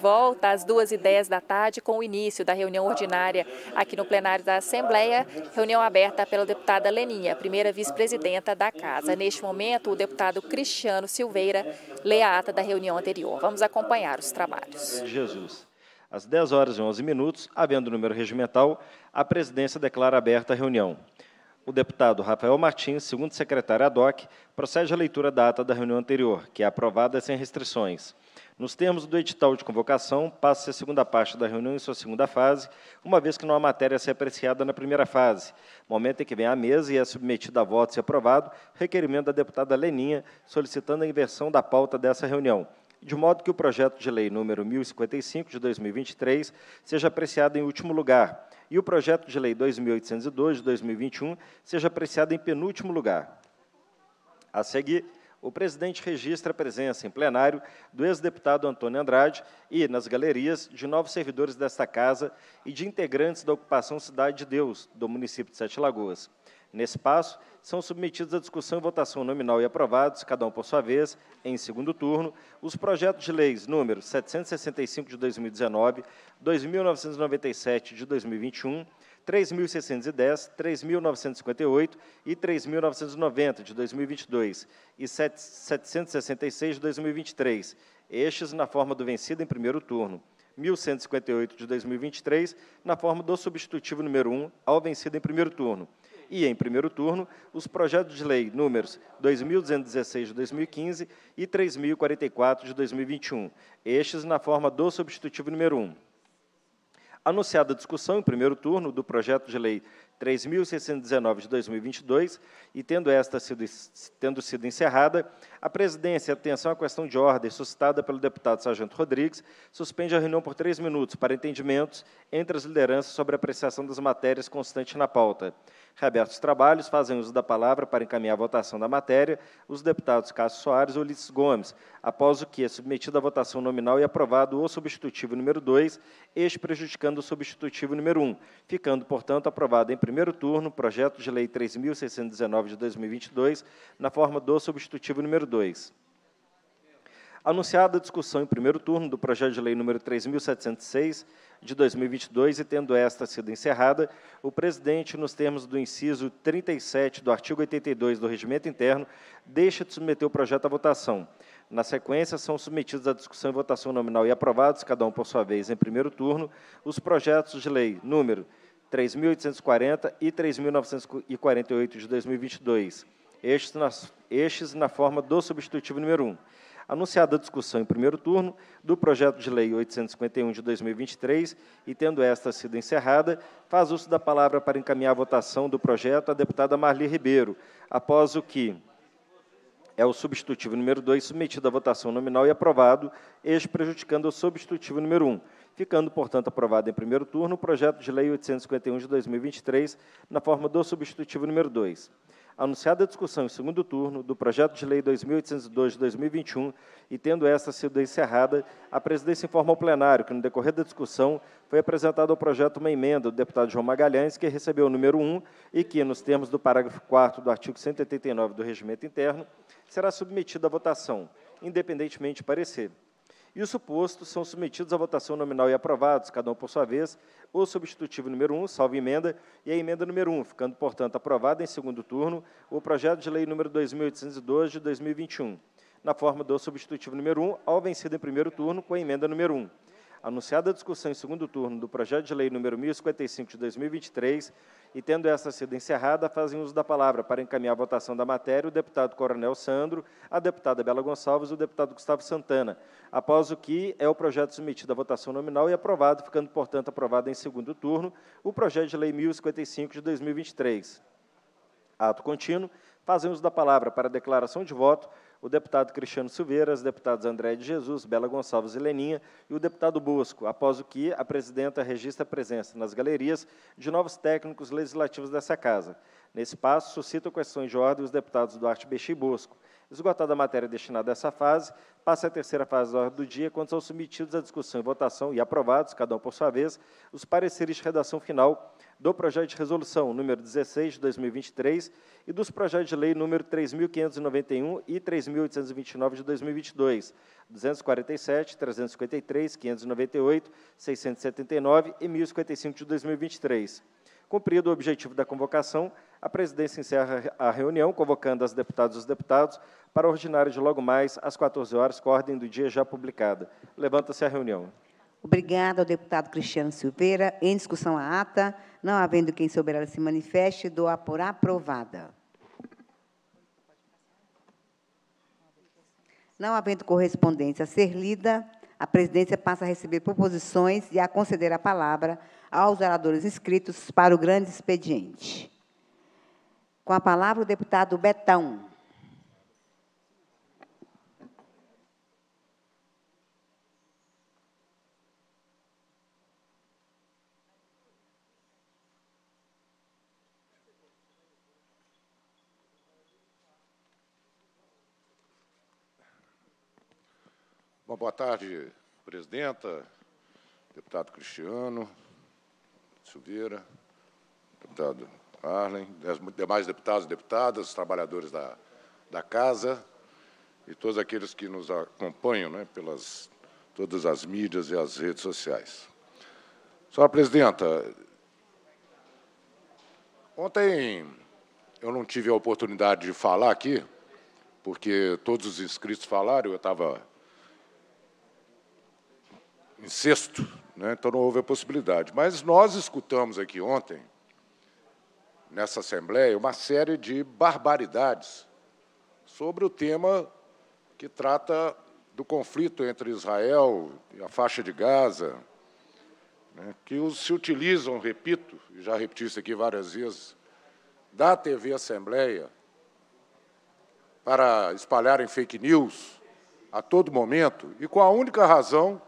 volta às 2h10 da tarde com o início da reunião ordinária aqui no plenário da Assembleia, reunião aberta pela deputada Leninha, primeira vice-presidenta da Casa. Neste momento, o deputado Cristiano Silveira lê a ata da reunião anterior. Vamos acompanhar os trabalhos. Jesus. Às 10 horas e 11 minutos, havendo o número regimental, a presidência declara aberta a reunião. O deputado Rafael Martins, segundo secretário ad hoc, procede à leitura da ata da reunião anterior, que é aprovada sem restrições. Nos termos do edital de convocação, passa-se a segunda parte da reunião em sua segunda fase, uma vez que não há matéria a ser apreciada na primeira fase, momento em que vem à mesa e é submetido a voto e aprovado requerimento da deputada Leninha solicitando a inversão da pauta dessa reunião, de modo que o projeto de lei número 1055 de 2023 seja apreciado em último lugar e o projeto de lei 2802 de 2021 seja apreciado em penúltimo lugar. A seguir, o presidente registra a presença em plenário do ex-deputado Antônio Andrade e, nas galerias, de novos servidores desta Casa e de integrantes da ocupação Cidade de Deus, do município de Sete Lagoas. Nesse passo, são submetidos à discussão e votação nominal e aprovados, cada um por sua vez, em segundo turno, os projetos de leis número 765 de 2019, 2997 de 2021, 3.610, 3.958 e 3.990 de 2022 e 766 de 2023, estes na forma do vencido em primeiro turno. 1.158 de 2023, na forma do substitutivo número 1 ao vencido em primeiro turno. E, em primeiro turno, os projetos de lei números 2.216 de 2015 e 3.044 de 2021, estes na forma do substitutivo número 1. Anunciada a discussão em primeiro turno do projeto de lei 3.619 de 2022 e, tendo esta sido, tendo sido encerrada, a presidência, atenção à questão de ordem suscitada pelo deputado Sargento Rodrigues, suspende a reunião por três minutos para entendimentos entre as lideranças sobre a apreciação das matérias constantes na pauta. Reabertos os trabalhos, fazem uso da palavra para encaminhar a votação da matéria os deputados Cássio Soares e Ulisses Gomes, após o que é submetido à votação nominal e aprovado o substitutivo número 2, este prejudicando o substitutivo número 1, um, ficando, portanto, aprovado em primeiro turno o projeto de lei 3.619 de 2022, na forma do substitutivo número 2. Anunciada a discussão em primeiro turno do projeto de lei número 3706 de 2022 e tendo esta sido encerrada, o presidente, nos termos do inciso 37 do artigo 82 do Regimento Interno, deixa de submeter o projeto à votação. Na sequência, são submetidos à discussão e votação nominal e aprovados, cada um por sua vez em primeiro turno, os projetos de lei número 3.840 e 3.948 de 2022, estes na, estes na forma do substitutivo número 1 anunciada a discussão em primeiro turno do projeto de lei 851 de 2023 e tendo esta sido encerrada, faz uso da palavra para encaminhar a votação do projeto a deputada Marli Ribeiro, após o que é o substitutivo número 2 submetido à votação nominal e aprovado, ex prejudicando o substitutivo número 1. Um ficando, portanto, aprovado em primeiro turno o projeto de lei 851 de 2023, na forma do substitutivo número 2 anunciada a discussão em segundo turno do projeto de lei 2802 de 2021 e tendo esta sido encerrada, a presidência informa ao plenário que, no decorrer da discussão, foi apresentada ao projeto uma emenda do deputado João Magalhães, que recebeu o número 1 e que, nos termos do parágrafo 4 do artigo 189 do Regimento Interno, será submetida à votação, independentemente de parecer. E, suposto, são submetidos à votação nominal e aprovados, cada um por sua vez, o substitutivo número 1, salvo emenda, e a emenda número 1, ficando, portanto, aprovado em segundo turno o projeto de lei número 2802 de 2021, na forma do substitutivo número 1, ao vencido em primeiro turno com a emenda número 1 anunciada a discussão em segundo turno do projeto de lei número 1055 de 2023 e tendo essa sido encerrada, fazem uso da palavra para encaminhar a votação da matéria o deputado Coronel Sandro, a deputada Bela Gonçalves e o deputado Gustavo Santana, após o que é o projeto submetido à votação nominal e aprovado, ficando, portanto, aprovado em segundo turno o projeto de lei 1055 de 2023. Ato contínuo, fazem uso da palavra para declaração de voto o deputado Cristiano Silveira, os deputados André de Jesus, Bela Gonçalves e Leninha e o deputado Bosco, após o que a presidenta registra a presença nas galerias de novos técnicos legislativos dessa casa. Nesse passo, suscitam questões de ordem os deputados Duarte Bexi e Bosco, Esgotada a matéria destinada a essa fase, passa a terceira fase da ordem do dia, quando são submetidos à discussão e votação e aprovados, cada um por sua vez, os pareceres de redação final do projeto de resolução número 16 de 2023 e dos projetos de lei número 3.591 e 3.829 de 2022, 247, 353, 598, 679 e 1055 de 2023. Cumprido o objetivo da convocação, a presidência encerra a reunião, convocando as deputadas e os deputados para ordinário de logo mais, às 14 horas, com a ordem do dia já publicada. Levanta-se a reunião. Obrigada ao deputado Cristiano Silveira. Em discussão a ata, não havendo quem souber se manifeste, doa por aprovada. Não havendo correspondência a ser lida, a presidência passa a receber proposições e a conceder a palavra aos oradores inscritos para o grande expediente. Com a palavra, o deputado Betão. Bom, boa tarde, presidenta, deputado Cristiano Silveira, deputado Arlen, demais deputados e deputadas, trabalhadores da, da Casa e todos aqueles que nos acompanham né, pelas todas as mídias e as redes sociais. Senhora Presidenta, ontem eu não tive a oportunidade de falar aqui, porque todos os inscritos falaram, eu estava em sexto, né, então não houve a possibilidade. Mas nós escutamos aqui ontem nessa Assembleia uma série de barbaridades sobre o tema que trata do conflito entre Israel e a faixa de Gaza, né, que se utilizam, repito, já repeti isso aqui várias vezes, da TV Assembleia para espalharem fake news a todo momento e com a única razão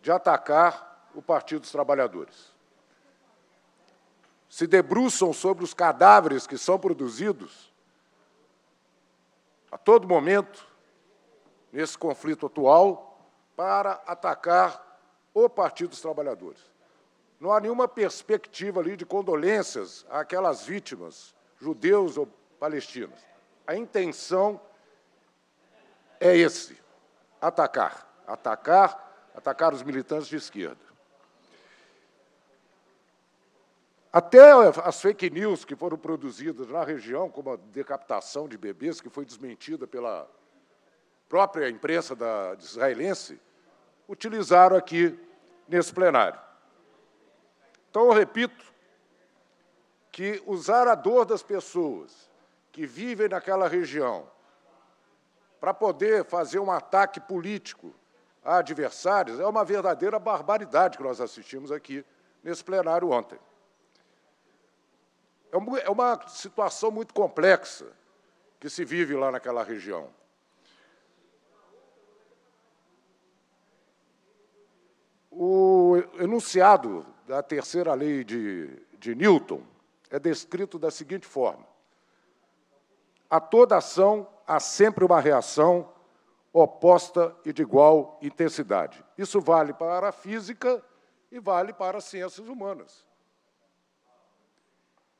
de atacar o Partido dos Trabalhadores se debruçam sobre os cadáveres que são produzidos a todo momento nesse conflito atual para atacar o Partido dos Trabalhadores. Não há nenhuma perspectiva ali de condolências àquelas vítimas, judeus ou palestinos. A intenção é esse, atacar, atacar, atacar os militantes de esquerda. Até as fake news que foram produzidas na região, como a decapitação de bebês, que foi desmentida pela própria imprensa da, israelense, utilizaram aqui nesse plenário. Então, eu repito que usar a dor das pessoas que vivem naquela região para poder fazer um ataque político a adversários é uma verdadeira barbaridade que nós assistimos aqui nesse plenário ontem. É, é uma situação muito complexa que se vive lá naquela região. O enunciado da terceira lei de, de Newton é descrito da seguinte forma: a toda ação há sempre uma reação oposta e de igual intensidade. Isso vale para a física e vale para as ciências humanas.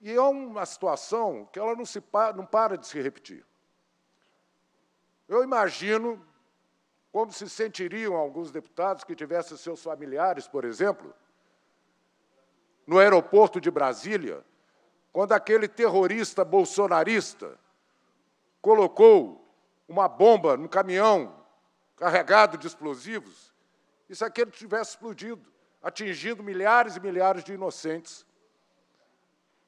E é uma situação que ela não, se pa, não para de se repetir. Eu imagino como se sentiriam alguns deputados que tivessem seus familiares, por exemplo, no aeroporto de Brasília, quando aquele terrorista bolsonarista colocou uma bomba no caminhão carregado de explosivos, e se aquele tivesse explodido, atingindo milhares e milhares de inocentes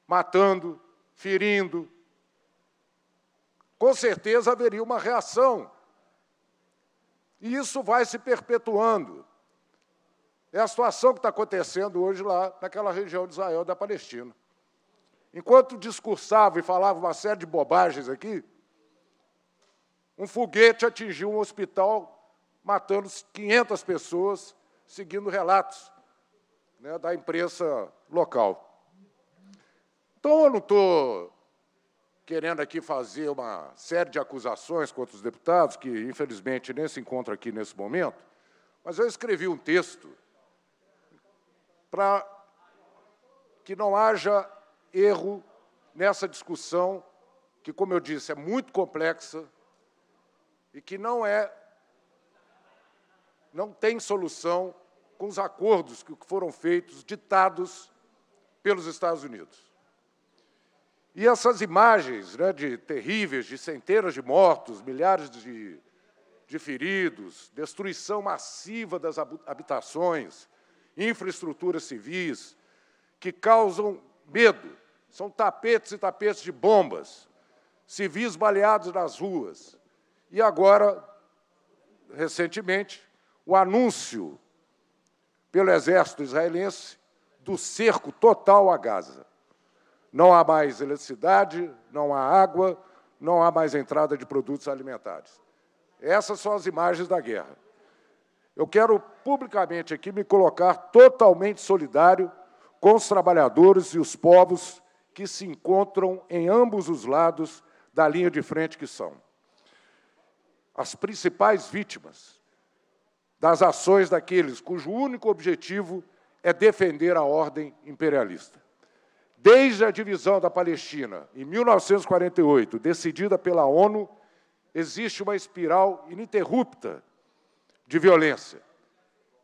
matando, ferindo. Com certeza haveria uma reação. E isso vai se perpetuando. É a situação que está acontecendo hoje lá naquela região de Israel da Palestina. Enquanto discursava e falava uma série de bobagens aqui, um foguete atingiu um hospital, matando 500 pessoas, seguindo relatos né, da imprensa local. Então, eu não estou querendo aqui fazer uma série de acusações contra os deputados, que infelizmente nem se encontram aqui nesse momento, mas eu escrevi um texto para que não haja erro nessa discussão, que, como eu disse, é muito complexa e que não é, não tem solução com os acordos que foram feitos, ditados pelos Estados Unidos. E essas imagens né, de terríveis, de centenas de mortos, milhares de, de feridos, destruição massiva das habitações, infraestruturas civis, que causam medo. São tapetes e tapetes de bombas, civis baleados nas ruas. E agora, recentemente, o anúncio pelo exército israelense do cerco total a Gaza. Não há mais eletricidade, não há água, não há mais entrada de produtos alimentares. Essas são as imagens da guerra. Eu quero publicamente aqui me colocar totalmente solidário com os trabalhadores e os povos que se encontram em ambos os lados da linha de frente que são. As principais vítimas das ações daqueles cujo único objetivo é defender a ordem imperialista. Desde a divisão da Palestina, em 1948, decidida pela ONU, existe uma espiral ininterrupta de violência.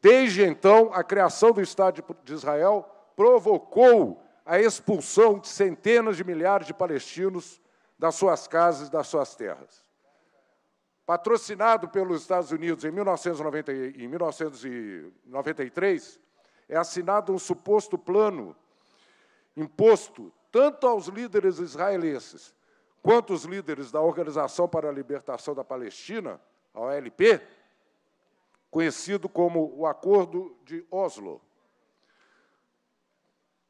Desde então, a criação do Estado de Israel provocou a expulsão de centenas de milhares de palestinos das suas casas e das suas terras. Patrocinado pelos Estados Unidos em, 1990, em 1993, é assinado um suposto plano imposto tanto aos líderes israelenses quanto os líderes da Organização para a Libertação da Palestina, a OLP, conhecido como o Acordo de Oslo.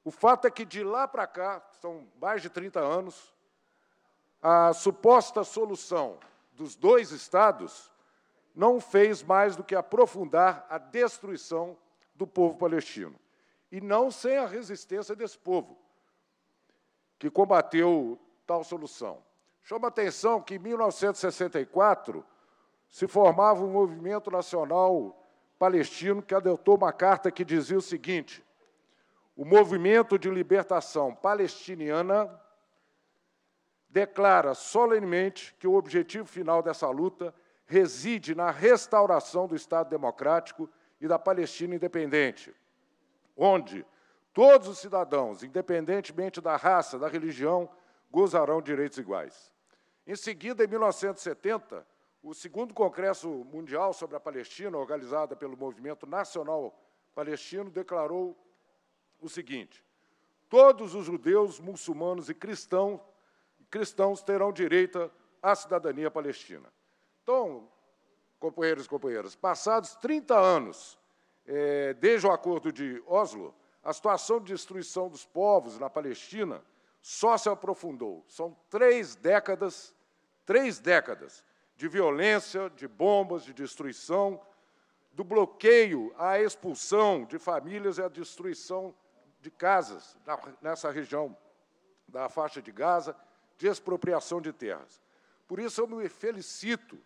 O fato é que de lá para cá, são mais de 30 anos, a suposta solução dos dois Estados não fez mais do que aprofundar a destruição do povo palestino. E não sem a resistência desse povo, que combateu tal solução. Chama atenção que em 1964 se formava um movimento nacional palestino que adotou uma carta que dizia o seguinte: o movimento de libertação palestiniana declara solenemente que o objetivo final dessa luta reside na restauração do Estado democrático e da Palestina independente, onde Todos os cidadãos, independentemente da raça, da religião, gozarão direitos iguais. Em seguida, em 1970, o segundo Congresso Mundial sobre a Palestina, organizado pelo Movimento Nacional Palestino, declarou o seguinte: todos os judeus, muçulmanos e cristãos, cristãos terão direito à cidadania palestina. Então, companheiros e companheiras, passados 30 anos é, desde o Acordo de Oslo, a situação de destruição dos povos na Palestina só se aprofundou. São três décadas, três décadas de violência, de bombas, de destruição, do bloqueio à expulsão de famílias e à destruição de casas nessa região da faixa de Gaza, de expropriação de terras. Por isso, eu me felicito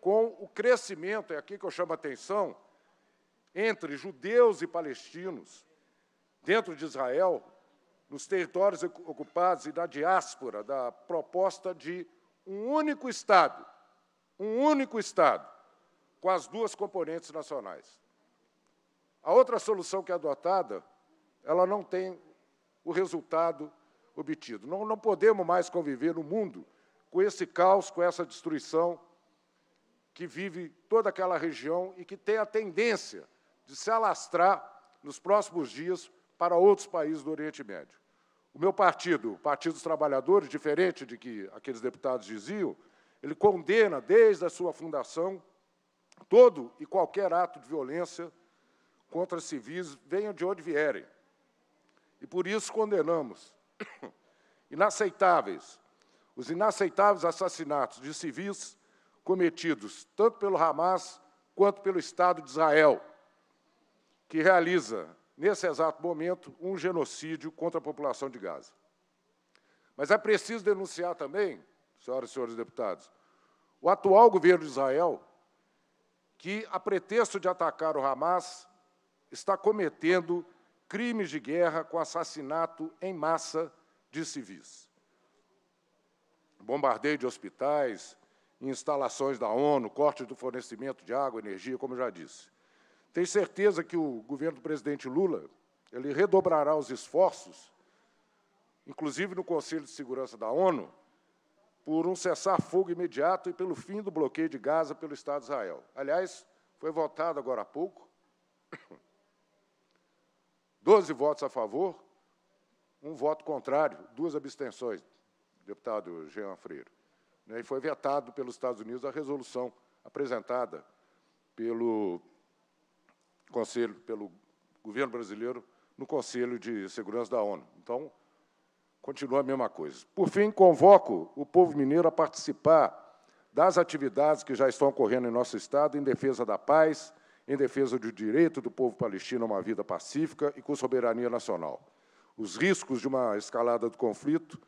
com o crescimento, é aqui que eu chamo a atenção, entre judeus e palestinos, dentro de Israel, nos territórios ocupados e na diáspora, da proposta de um único Estado, um único Estado, com as duas componentes nacionais. A outra solução que é adotada, ela não tem o resultado obtido. Não, não podemos mais conviver no mundo com esse caos, com essa destruição que vive toda aquela região e que tem a tendência de se alastrar nos próximos dias para outros países do Oriente Médio. O meu partido, o Partido dos Trabalhadores, diferente de que aqueles deputados diziam, ele condena desde a sua fundação todo e qualquer ato de violência contra civis, venham de onde vierem. E por isso condenamos inaceitáveis, os inaceitáveis assassinatos de civis cometidos tanto pelo Hamas quanto pelo Estado de Israel, que realiza nesse exato momento, um genocídio contra a população de Gaza. Mas é preciso denunciar também, senhoras e senhores deputados, o atual governo de Israel, que, a pretexto de atacar o Hamas, está cometendo crimes de guerra com assassinato em massa de civis. Bombardeio de hospitais, instalações da ONU, corte do fornecimento de água, energia, como já disse. Tenho certeza que o governo do presidente Lula ele redobrará os esforços, inclusive no Conselho de Segurança da ONU, por um cessar-fogo imediato e pelo fim do bloqueio de Gaza pelo Estado de Israel. Aliás, foi votado agora há pouco, 12 votos a favor, um voto contrário, duas abstenções, deputado Jean Freire. Né, e foi vetado pelos Estados Unidos a resolução apresentada pelo conselho pelo governo brasileiro no Conselho de Segurança da ONU. Então, continua a mesma coisa. Por fim, convoco o povo mineiro a participar das atividades que já estão ocorrendo em nosso Estado em defesa da paz, em defesa do direito do povo palestino a uma vida pacífica e com soberania nacional. Os riscos de uma escalada do conflito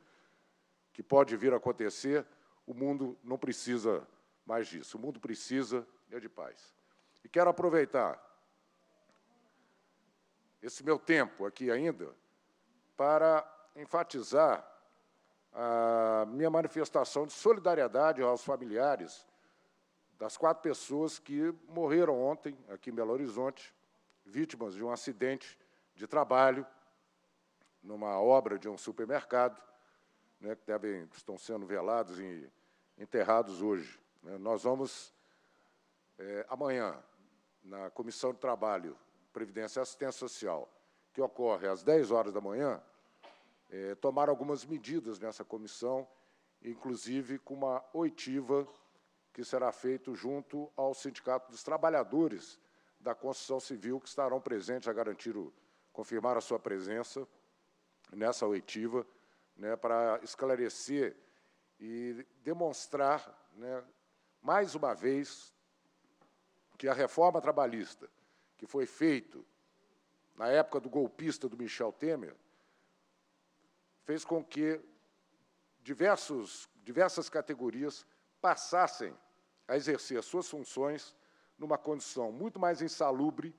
que pode vir a acontecer, o mundo não precisa mais disso. O mundo precisa é de paz. E quero aproveitar esse meu tempo aqui ainda para enfatizar a minha manifestação de solidariedade aos familiares das quatro pessoas que morreram ontem aqui em Belo Horizonte, vítimas de um acidente de trabalho numa obra de um supermercado, né, que devem, estão sendo velados e enterrados hoje. Né. Nós vamos, é, amanhã, na Comissão de Trabalho Previdência e Assistência Social, que ocorre às 10 horas da manhã, é, tomaram algumas medidas nessa comissão, inclusive com uma oitiva que será feita junto ao Sindicato dos Trabalhadores da Construção Civil, que estarão presentes a garantir, o, confirmar a sua presença nessa oitiva, né, para esclarecer e demonstrar, né, mais uma vez, que a reforma trabalhista que foi feito na época do golpista do Michel Temer, fez com que diversos, diversas categorias passassem a exercer suas funções numa condição muito mais insalubre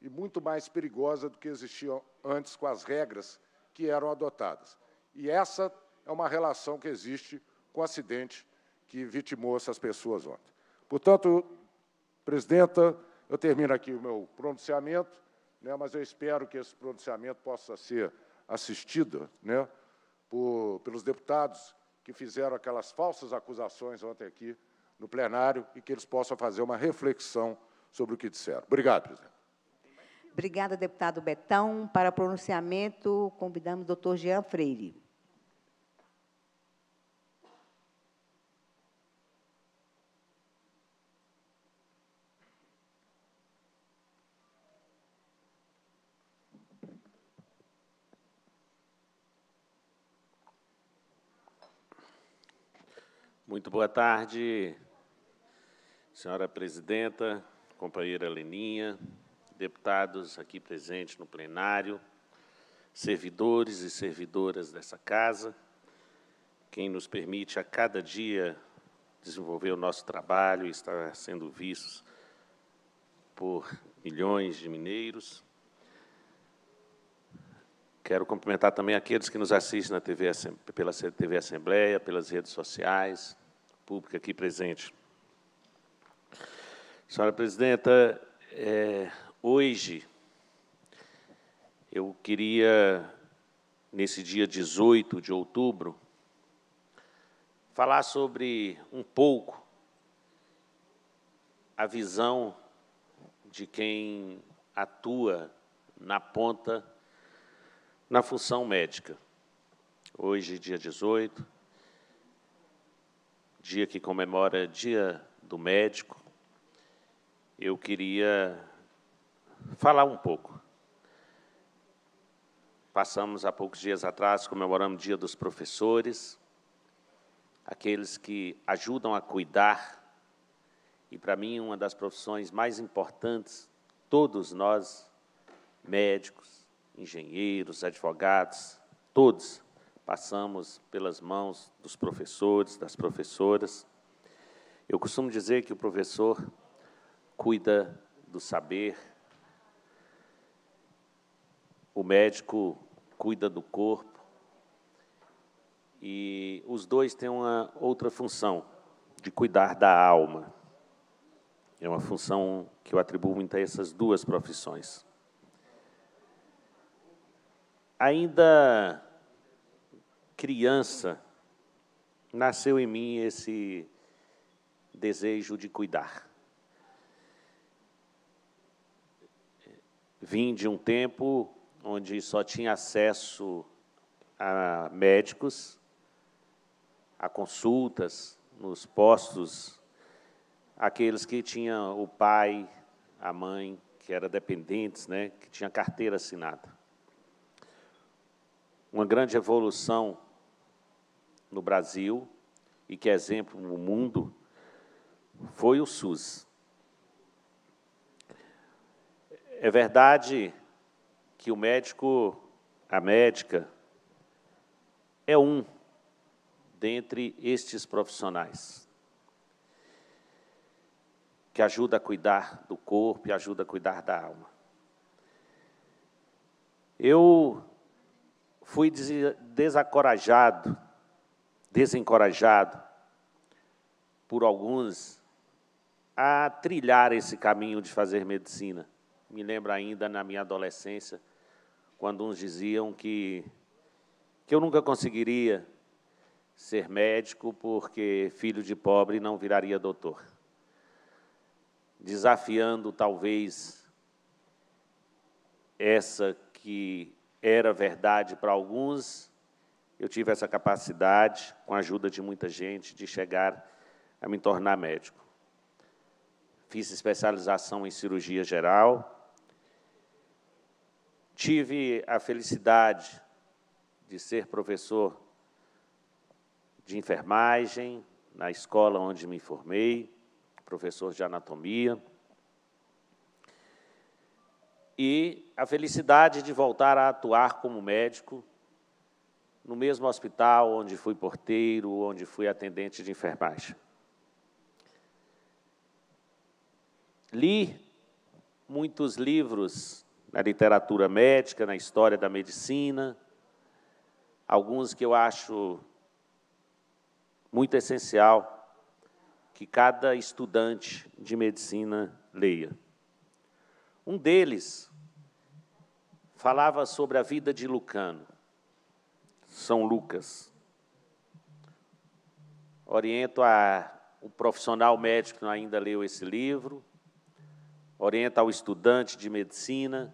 e muito mais perigosa do que existia antes com as regras que eram adotadas. E essa é uma relação que existe com o acidente que vitimou essas pessoas ontem. Portanto, presidenta, eu termino aqui o meu pronunciamento, né, mas eu espero que esse pronunciamento possa ser assistido né, por, pelos deputados que fizeram aquelas falsas acusações ontem aqui no plenário e que eles possam fazer uma reflexão sobre o que disseram. Obrigado, presidente. Obrigada, deputado Betão. Para pronunciamento, convidamos o doutor Jean Freire. Muito boa tarde, senhora presidenta, companheira Leninha, deputados aqui presentes no plenário, servidores e servidoras dessa casa, quem nos permite a cada dia desenvolver o nosso trabalho e estar sendo vistos por milhões de mineiros. Quero cumprimentar também aqueles que nos assistem na TV, pela TV Assembleia, pelas redes sociais, pública aqui presente. Senhora Presidenta, é, hoje eu queria, nesse dia 18 de outubro, falar sobre um pouco a visão de quem atua na ponta na função médica. Hoje, dia 18, dia que comemora Dia do Médico, eu queria falar um pouco. Passamos há poucos dias atrás, comemoramos o Dia dos Professores, aqueles que ajudam a cuidar, e para mim uma das profissões mais importantes, todos nós, médicos, engenheiros, advogados, todos, passamos pelas mãos dos professores, das professoras. Eu costumo dizer que o professor cuida do saber, o médico cuida do corpo, e os dois têm uma outra função, de cuidar da alma. É uma função que eu atribuo muito a essas duas profissões. Ainda criança, nasceu em mim esse desejo de cuidar. Vim de um tempo onde só tinha acesso a médicos, a consultas nos postos, aqueles que tinham o pai, a mãe, que eram dependentes, né, que tinha carteira assinada. Uma grande evolução no Brasil e que é exemplo no mundo foi o SUS. É verdade que o médico, a médica, é um dentre estes profissionais que ajuda a cuidar do corpo e ajuda a cuidar da alma. Eu fui desacorajado desencorajado por alguns a trilhar esse caminho de fazer medicina. Me lembro ainda na minha adolescência, quando uns diziam que, que eu nunca conseguiria ser médico porque filho de pobre não viraria doutor. Desafiando talvez essa que era verdade para alguns eu tive essa capacidade, com a ajuda de muita gente, de chegar a me tornar médico. Fiz especialização em cirurgia geral. Tive a felicidade de ser professor de enfermagem na escola onde me formei, professor de anatomia. E a felicidade de voltar a atuar como médico no mesmo hospital onde fui porteiro, onde fui atendente de enfermagem. Li muitos livros na literatura médica, na história da medicina, alguns que eu acho muito essencial que cada estudante de medicina leia. Um deles falava sobre a vida de Lucano. São Lucas. Oriento a, o profissional médico que ainda leu esse livro, oriento ao estudante de medicina,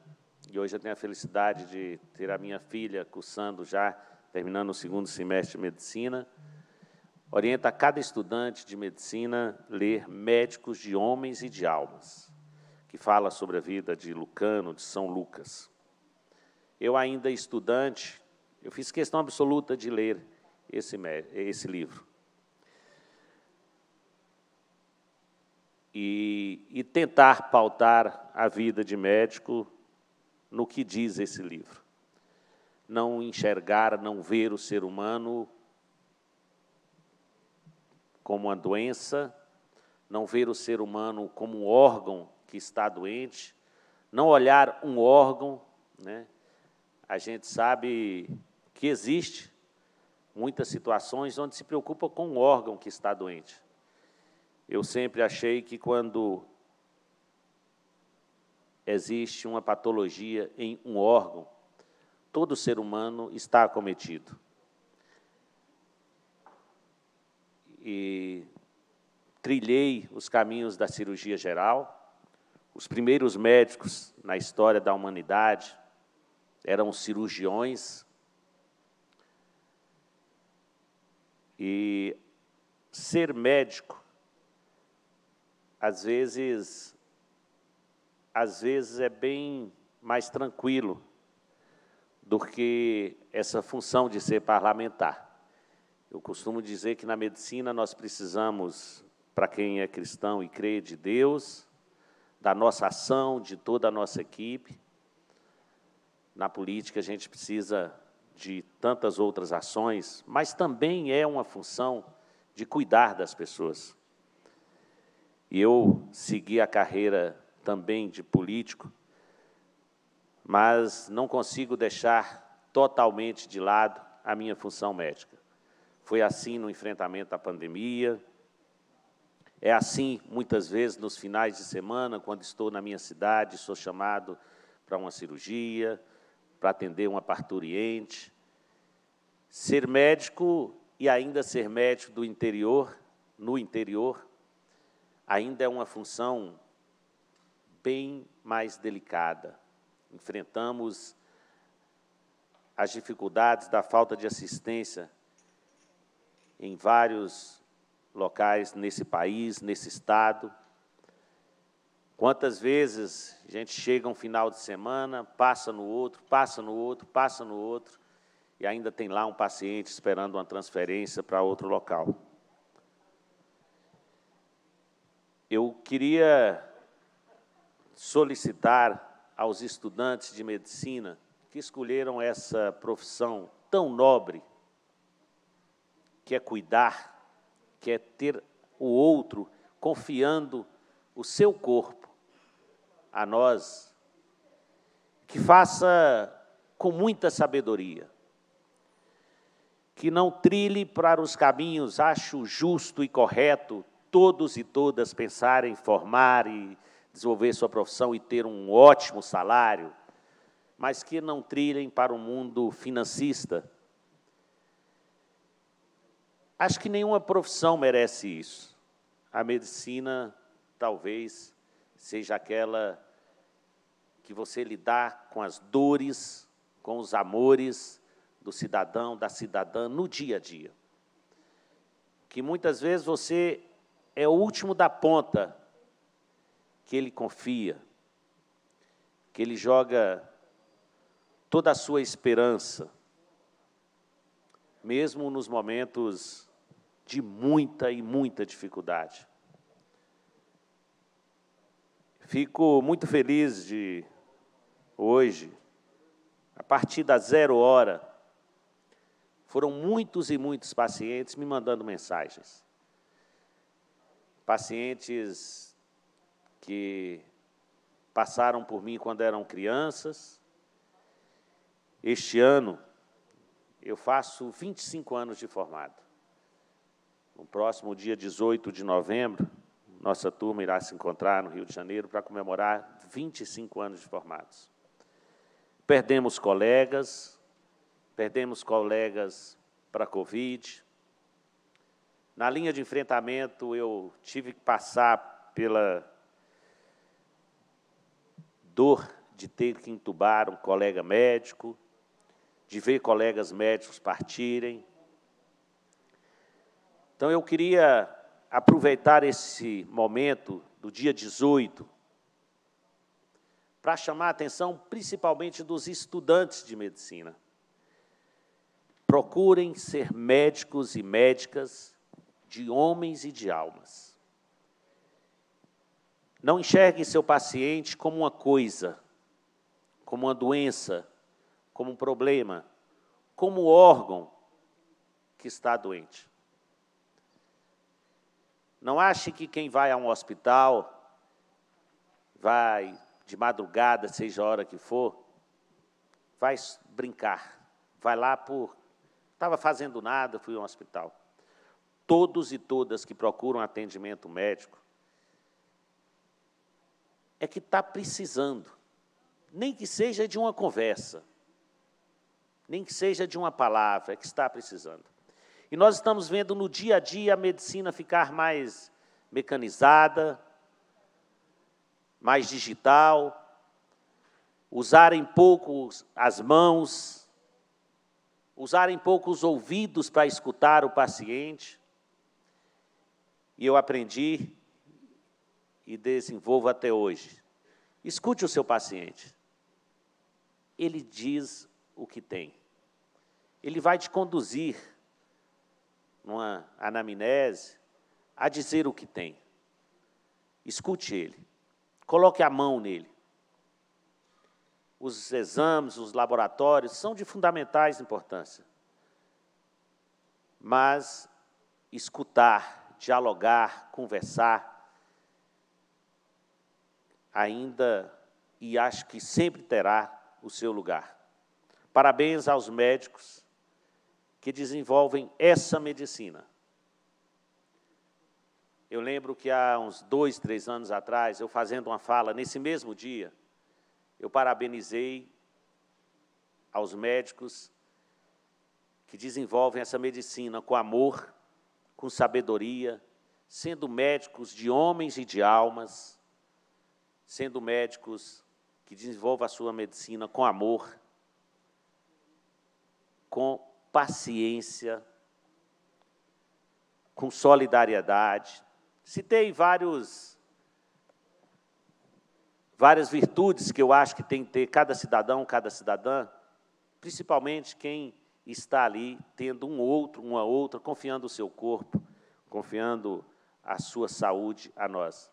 e hoje eu tenho a felicidade de ter a minha filha cursando já, terminando o segundo semestre de medicina. Orienta cada estudante de medicina ler Médicos de Homens e de Almas, que fala sobre a vida de Lucano, de São Lucas. Eu, ainda estudante, eu fiz questão absoluta de ler esse, esse livro. E, e tentar pautar a vida de médico no que diz esse livro. Não enxergar, não ver o ser humano como uma doença, não ver o ser humano como um órgão que está doente, não olhar um órgão. Né? A gente sabe que existe muitas situações onde se preocupa com o órgão que está doente. Eu sempre achei que quando existe uma patologia em um órgão, todo ser humano está acometido. E trilhei os caminhos da cirurgia geral. Os primeiros médicos na história da humanidade eram cirurgiões E ser médico, às vezes, às vezes é bem mais tranquilo do que essa função de ser parlamentar. Eu costumo dizer que na medicina nós precisamos, para quem é cristão e crê de Deus, da nossa ação, de toda a nossa equipe. Na política a gente precisa de tantas outras ações, mas também é uma função de cuidar das pessoas. E eu segui a carreira também de político, mas não consigo deixar totalmente de lado a minha função médica. Foi assim no enfrentamento à pandemia, é assim muitas vezes nos finais de semana, quando estou na minha cidade, sou chamado para uma cirurgia, para atender uma parturiente. Ser médico e ainda ser médico do interior, no interior, ainda é uma função bem mais delicada. Enfrentamos as dificuldades da falta de assistência em vários locais nesse país, nesse estado. Quantas vezes a gente chega um final de semana, passa no outro, passa no outro, passa no outro, e ainda tem lá um paciente esperando uma transferência para outro local. Eu queria solicitar aos estudantes de medicina que escolheram essa profissão tão nobre, que é cuidar, que é ter o outro confiando o seu corpo a nós, que faça com muita sabedoria, que não trilhe para os caminhos, acho justo e correto todos e todas pensarem, formar e desenvolver sua profissão e ter um ótimo salário, mas que não trilhem para o um mundo financista. Acho que nenhuma profissão merece isso. A medicina talvez seja aquela que você lidar com as dores, com os amores do cidadão, da cidadã no dia a dia. Que muitas vezes você é o último da ponta que ele confia, que ele joga toda a sua esperança, mesmo nos momentos de muita e muita dificuldade. Fico muito feliz de hoje, a partir da zero hora, foram muitos e muitos pacientes me mandando mensagens. Pacientes que passaram por mim quando eram crianças. Este ano, eu faço 25 anos de formado. No próximo dia 18 de novembro, nossa turma irá se encontrar no Rio de Janeiro para comemorar 25 anos de formados. Perdemos colegas, perdemos colegas para a Covid. Na linha de enfrentamento, eu tive que passar pela dor de ter que entubar um colega médico, de ver colegas médicos partirem. Então, eu queria aproveitar esse momento do dia 18 para chamar a atenção principalmente dos estudantes de medicina. Procurem ser médicos e médicas de homens e de almas. Não enxerguem seu paciente como uma coisa, como uma doença, como um problema, como um órgão que está doente. Não ache que quem vai a um hospital vai de madrugada, seja a hora que for, vai brincar. Vai lá por. Estava fazendo nada, fui ao hospital. Todos e todas que procuram atendimento médico é que está precisando, nem que seja de uma conversa, nem que seja de uma palavra, é que está precisando. E nós estamos vendo no dia a dia a medicina ficar mais mecanizada, mais digital, usarem pouco as mãos, usarem pouco os ouvidos para escutar o paciente. E eu aprendi e desenvolvo até hoje. Escute o seu paciente. Ele diz o que tem. Ele vai te conduzir numa anamnese a dizer o que tem. Escute ele. Coloque a mão nele. Os exames, os laboratórios são de fundamentais importância. Mas escutar, dialogar, conversar, ainda e acho que sempre terá o seu lugar. Parabéns aos médicos que desenvolvem essa medicina. Eu lembro que há uns dois, três anos atrás, eu fazendo uma fala, nesse mesmo dia, eu parabenizei aos médicos que desenvolvem essa medicina com amor, com sabedoria, sendo médicos de homens e de almas, sendo médicos que desenvolvam a sua medicina com amor, com paciência, com solidariedade, Citei vários, várias virtudes que eu acho que tem que ter cada cidadão, cada cidadã, principalmente quem está ali tendo um outro, uma outra, confiando o seu corpo, confiando a sua saúde a nós.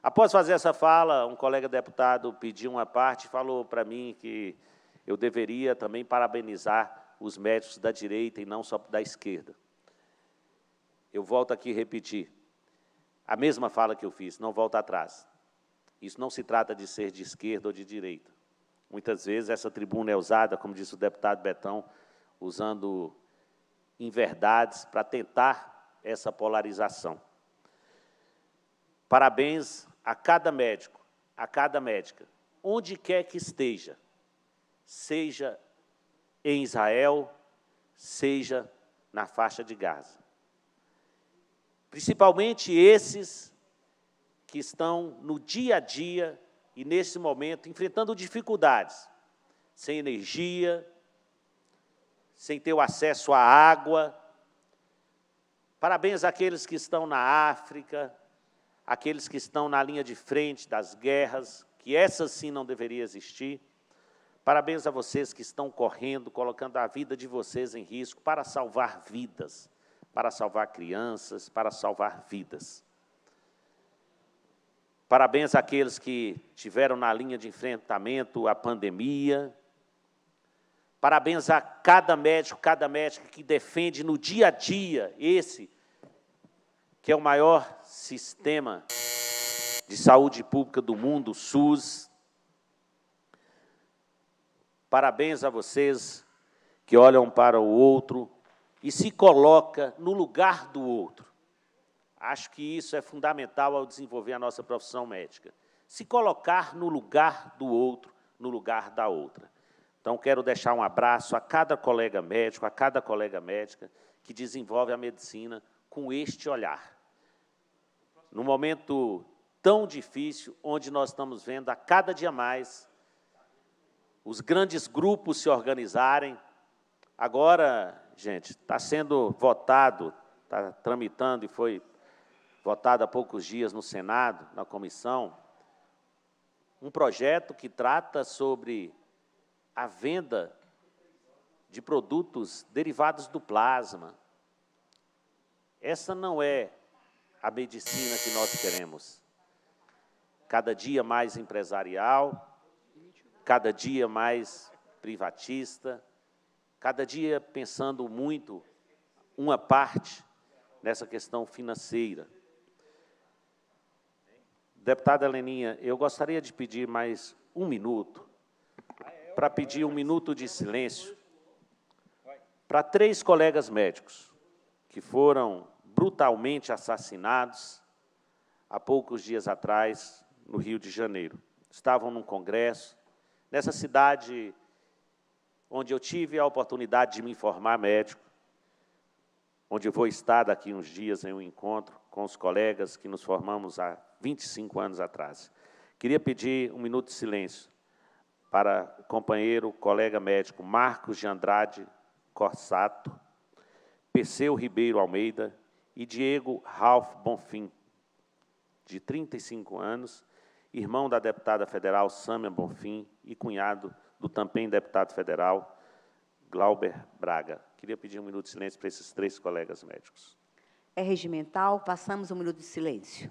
Após fazer essa fala, um colega deputado pediu uma parte e falou para mim que eu deveria também parabenizar os médicos da direita e não só da esquerda. Eu volto aqui repetir. A mesma fala que eu fiz, não volta atrás. Isso não se trata de ser de esquerda ou de direita. Muitas vezes essa tribuna é usada, como disse o deputado Betão, usando inverdades para tentar essa polarização. Parabéns a cada médico, a cada médica, onde quer que esteja, seja em Israel, seja na faixa de Gaza principalmente esses que estão no dia a dia e nesse momento enfrentando dificuldades, sem energia, sem ter o acesso à água. Parabéns àqueles que estão na África, àqueles que estão na linha de frente das guerras, que essa sim não deveria existir. Parabéns a vocês que estão correndo, colocando a vida de vocês em risco para salvar vidas para salvar crianças, para salvar vidas. Parabéns àqueles que tiveram na linha de enfrentamento a pandemia. Parabéns a cada médico, cada médica que defende no dia a dia esse que é o maior sistema de saúde pública do mundo, o SUS. Parabéns a vocês que olham para o outro e se coloca no lugar do outro. Acho que isso é fundamental ao desenvolver a nossa profissão médica. Se colocar no lugar do outro, no lugar da outra. Então, quero deixar um abraço a cada colega médico, a cada colega médica que desenvolve a medicina com este olhar. No momento tão difícil, onde nós estamos vendo a cada dia mais os grandes grupos se organizarem, agora gente. Está sendo votado, está tramitando e foi votado há poucos dias no Senado, na comissão, um projeto que trata sobre a venda de produtos derivados do plasma. Essa não é a medicina que nós queremos. Cada dia mais empresarial, cada dia mais privatista, Cada dia pensando muito uma parte nessa questão financeira. Deputada Leninha, eu gostaria de pedir mais um minuto para pedir um minuto de silêncio para três colegas médicos que foram brutalmente assassinados há poucos dias atrás no Rio de Janeiro. Estavam num congresso, nessa cidade onde eu tive a oportunidade de me formar médico, onde vou estar daqui uns dias em um encontro com os colegas que nos formamos há 25 anos atrás. Queria pedir um minuto de silêncio para o companheiro, colega médico Marcos de Andrade Corsato, Perseu Ribeiro Almeida e Diego Ralph Bonfim, de 35 anos, irmão da deputada federal Sâmia Bonfim e cunhado do também deputado federal Glauber Braga. Queria pedir um minuto de silêncio para esses três colegas médicos. É regimental, passamos um minuto de silêncio.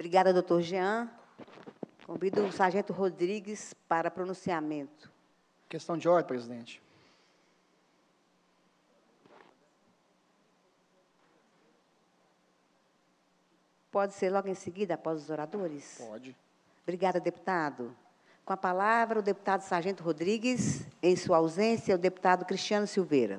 Obrigada, doutor Jean. Convido o sargento Rodrigues para pronunciamento. Questão de ordem, presidente. Pode ser logo em seguida, após os oradores? Pode. Obrigada, deputado. Com a palavra, o deputado Sargento Rodrigues. Em sua ausência, o deputado Cristiano Silveira.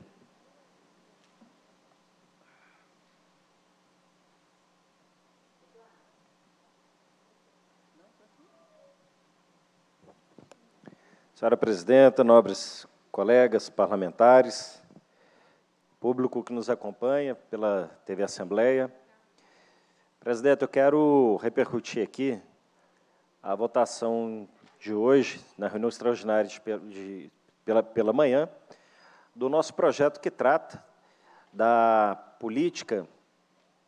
Senhora Presidenta, nobres colegas parlamentares, público que nos acompanha pela TV Assembleia. Presidente, eu quero repercutir aqui a votação de hoje, na reunião extraordinária de, de, pela, pela manhã, do nosso projeto que trata da política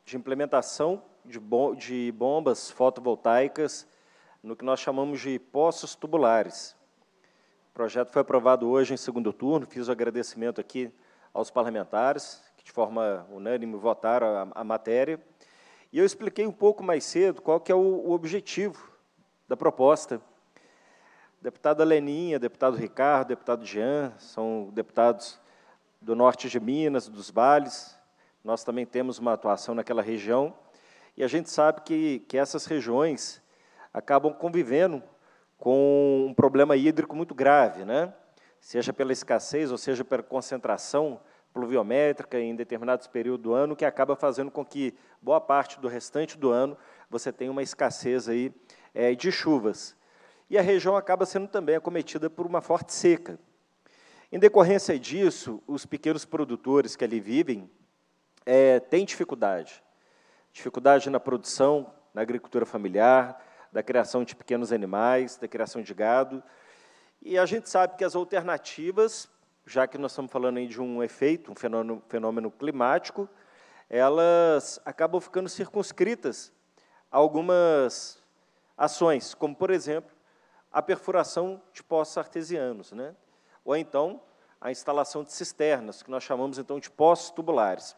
de implementação de, bom, de bombas fotovoltaicas no que nós chamamos de poços tubulares, o projeto foi aprovado hoje em segundo turno. Fiz o agradecimento aqui aos parlamentares, que de forma unânime votaram a, a matéria. E eu expliquei um pouco mais cedo qual que é o, o objetivo da proposta. Deputada Leninha, deputado Ricardo, deputado Jean, são deputados do norte de Minas, dos vales. Nós também temos uma atuação naquela região. E a gente sabe que, que essas regiões acabam convivendo com um problema hídrico muito grave, né? seja pela escassez ou seja pela concentração pluviométrica em determinados períodos do ano, que acaba fazendo com que boa parte do restante do ano você tenha uma escassez aí, é, de chuvas. E a região acaba sendo também acometida por uma forte seca. Em decorrência disso, os pequenos produtores que ali vivem é, têm dificuldade. Dificuldade na produção, na agricultura familiar, da criação de pequenos animais, da criação de gado. E a gente sabe que as alternativas, já que nós estamos falando aí de um efeito, um fenômeno, fenômeno climático, elas acabam ficando circunscritas a algumas ações, como, por exemplo, a perfuração de poços artesianos, né? ou então a instalação de cisternas, que nós chamamos então de poços tubulares.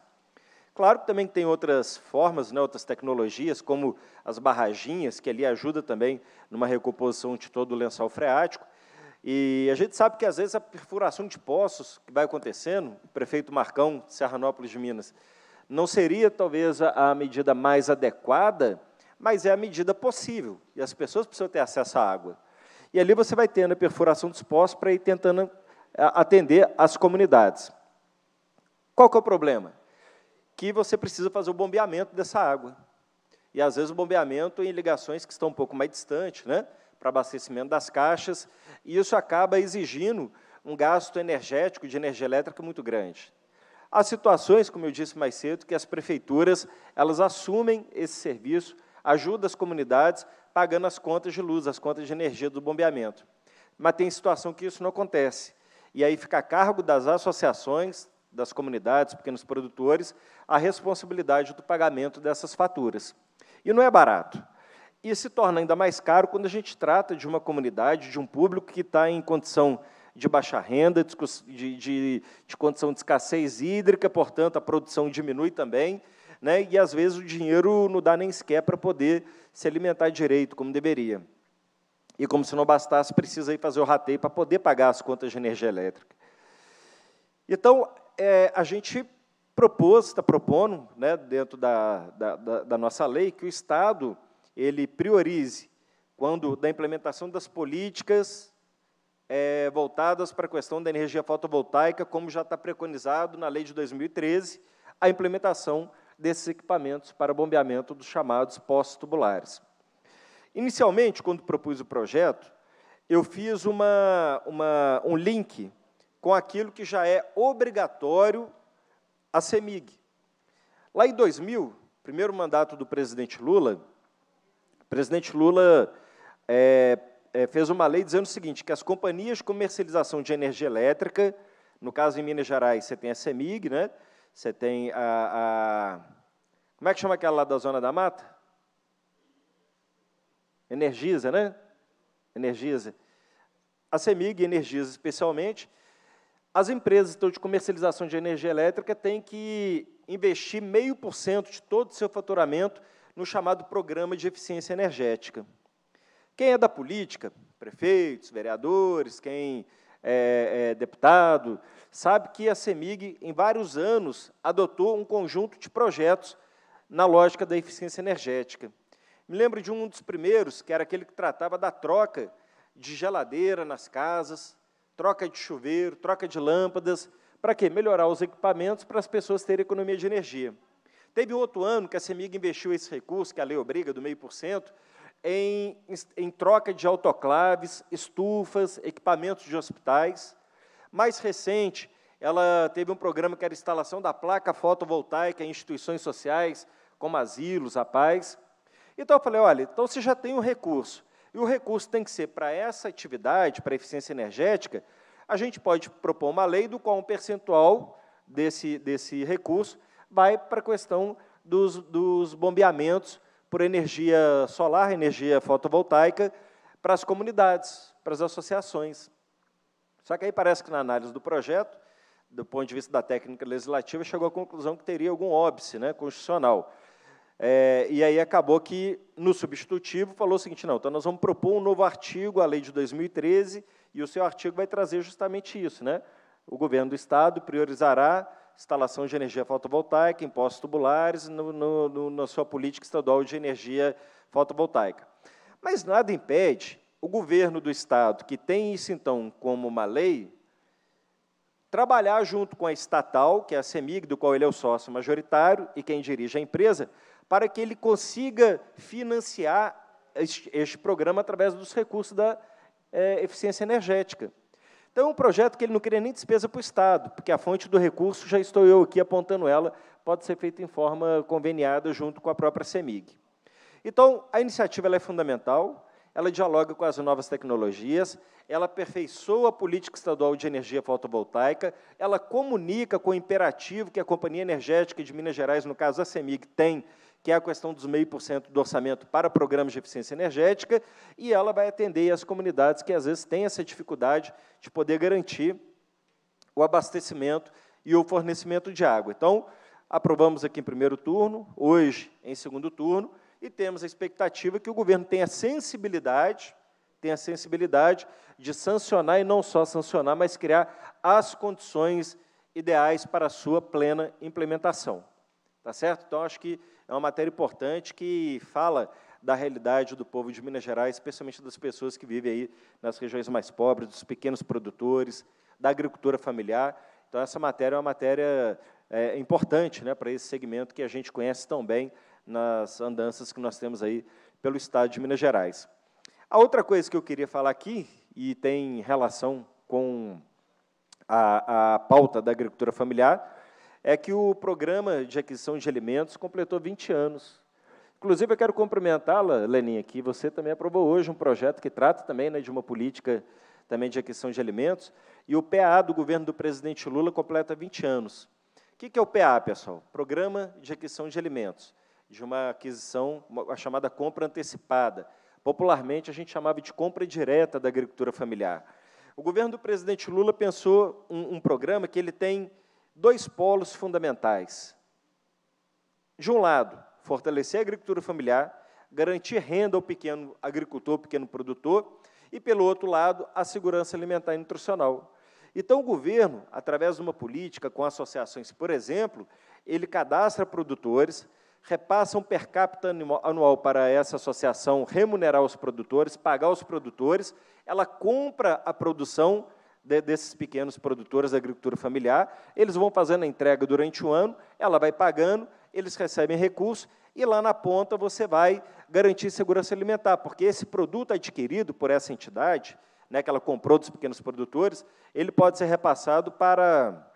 Claro que também tem outras formas, né, outras tecnologias, como as barraginhas, que ali ajuda também numa recomposição de todo o lençol freático. E a gente sabe que, às vezes, a perfuração de poços que vai acontecendo, o prefeito Marcão, de Serranópolis de Minas, não seria, talvez, a medida mais adequada, mas é a medida possível, e as pessoas precisam ter acesso à água. E ali você vai tendo a perfuração dos poços para ir tentando atender as comunidades. Qual que é o problema? que você precisa fazer o bombeamento dessa água. E às vezes o bombeamento em ligações que estão um pouco mais distantes, né, para abastecimento das caixas, e isso acaba exigindo um gasto energético de energia elétrica muito grande. Há situações, como eu disse mais cedo, que as prefeituras elas assumem esse serviço, ajudam as comunidades pagando as contas de luz, as contas de energia do bombeamento. Mas tem situação que isso não acontece. E aí fica a cargo das associações, das comunidades, pequenos produtores, a responsabilidade do pagamento dessas faturas. E não é barato. E se torna ainda mais caro quando a gente trata de uma comunidade, de um público que está em condição de baixa renda, de, de, de, condição de escassez hídrica, portanto, a produção diminui também, né? e às vezes o dinheiro não dá nem sequer para poder se alimentar direito, como deveria. E como se não bastasse, precisa ir fazer o rateio para poder pagar as contas de energia elétrica. Então, é, a gente propôs, está propondo, né, dentro da, da, da, nossa lei, que o Estado ele priorize quando da implementação das políticas é, voltadas para a questão da energia fotovoltaica, como já está preconizado na lei de 2013, a implementação desses equipamentos para bombeamento dos chamados postos tubulares. Inicialmente, quando propus o projeto, eu fiz uma, uma, um link com aquilo que já é obrigatório a CEMIG. Lá em 2000, primeiro mandato do presidente Lula, o presidente Lula é, é, fez uma lei dizendo o seguinte, que as companhias de comercialização de energia elétrica, no caso em Minas Gerais você tem a CEMIG, né? você tem a, a como é que chama aquela lá da Zona da Mata? Energisa, né? Energisa. A CEMIG, Energisa especialmente, as empresas então, de comercialização de energia elétrica têm que investir meio por cento de todo o seu faturamento no chamado Programa de Eficiência Energética. Quem é da política, prefeitos, vereadores, quem é, é deputado, sabe que a CEMIG, em vários anos, adotou um conjunto de projetos na lógica da eficiência energética. Me lembro de um dos primeiros, que era aquele que tratava da troca de geladeira nas casas, troca de chuveiro, troca de lâmpadas, para quê? Melhorar os equipamentos para as pessoas terem economia de energia. Teve outro ano que a CEMIG investiu esse recurso, que é a lei obriga, do meio por cento, em, em troca de autoclaves, estufas, equipamentos de hospitais. Mais recente, ela teve um programa que era instalação da placa fotovoltaica em instituições sociais, como asilos, a paz. Então eu falei, olha, então você já tem um recurso, e o recurso tem que ser para essa atividade, para a eficiência energética, a gente pode propor uma lei do qual um percentual desse, desse recurso vai para a questão dos, dos bombeamentos por energia solar, energia fotovoltaica, para as comunidades, para as associações. Só que aí parece que na análise do projeto, do ponto de vista da técnica legislativa, chegou à conclusão que teria algum óbice né, constitucional. É, e aí acabou que, no substitutivo, falou o seguinte: não, então nós vamos propor um novo artigo à lei de 2013, e o seu artigo vai trazer justamente isso. Né? O governo do Estado priorizará instalação de energia fotovoltaica, impostos tubulares, no, no, no, na sua política estadual de energia fotovoltaica. Mas nada impede o governo do Estado, que tem isso então como uma lei, trabalhar junto com a estatal, que é a CEMIG, do qual ele é o sócio majoritário e quem dirige a empresa, para que ele consiga financiar este, programa através dos recursos da é, eficiência energética. Então, é um projeto que ele não cria nem despesa para o Estado, porque a fonte do recurso, já estou eu aqui apontando ela, pode ser feita em forma conveniada junto com a própria CEMIG. Então, a iniciativa é fundamental, ela dialoga com as novas tecnologias, ela aperfeiçoa a política estadual de energia fotovoltaica, ela comunica com o imperativo que a Companhia Energética de Minas Gerais, no caso a CEMIG, tem que é a questão dos 0,5% do orçamento para programas de eficiência energética, e ela vai atender as comunidades que, às vezes, têm essa dificuldade de poder garantir o abastecimento e o fornecimento de água. Então, aprovamos aqui em primeiro turno, hoje em segundo turno, e temos a expectativa que o governo tenha sensibilidade, tenha sensibilidade de sancionar e não só sancionar, mas criar as condições ideais para a sua plena implementação. Tá certo? Então acho que é uma matéria importante que fala da realidade do povo de Minas Gerais, especialmente das pessoas que vivem aí nas regiões mais pobres, dos pequenos produtores, da agricultura familiar. Então, essa matéria é uma matéria é, importante né, para esse segmento que a gente conhece tão bem nas andanças que nós temos aí pelo estado de Minas Gerais. A outra coisa que eu queria falar aqui, e tem relação com a, a pauta da agricultura familiar, é que o programa de aquisição de alimentos completou 20 anos. Inclusive, eu quero cumprimentá-la, Leninha, que você também aprovou hoje um projeto que trata também né, de uma política também de aquisição de alimentos, e o PA do governo do presidente Lula completa 20 anos. O que é o PA, pessoal? Programa de aquisição de alimentos, de uma aquisição, a chamada compra antecipada. Popularmente, a gente chamava de compra direta da agricultura familiar. O governo do presidente Lula pensou um, um programa que ele tem dois polos fundamentais. De um lado, fortalecer a agricultura familiar, garantir renda ao pequeno agricultor, ao pequeno produtor, e, pelo outro lado, a segurança alimentar e nutricional. Então, o governo, através de uma política com associações, por exemplo, ele cadastra produtores, repassa um per capita anual para essa associação remunerar os produtores, pagar os produtores, ela compra a produção de, desses pequenos produtores da agricultura familiar. Eles vão fazendo a entrega durante o ano, ela vai pagando, eles recebem recursos e lá na ponta você vai garantir segurança alimentar, porque esse produto adquirido por essa entidade, né, que ela comprou dos pequenos produtores, ele pode ser repassado para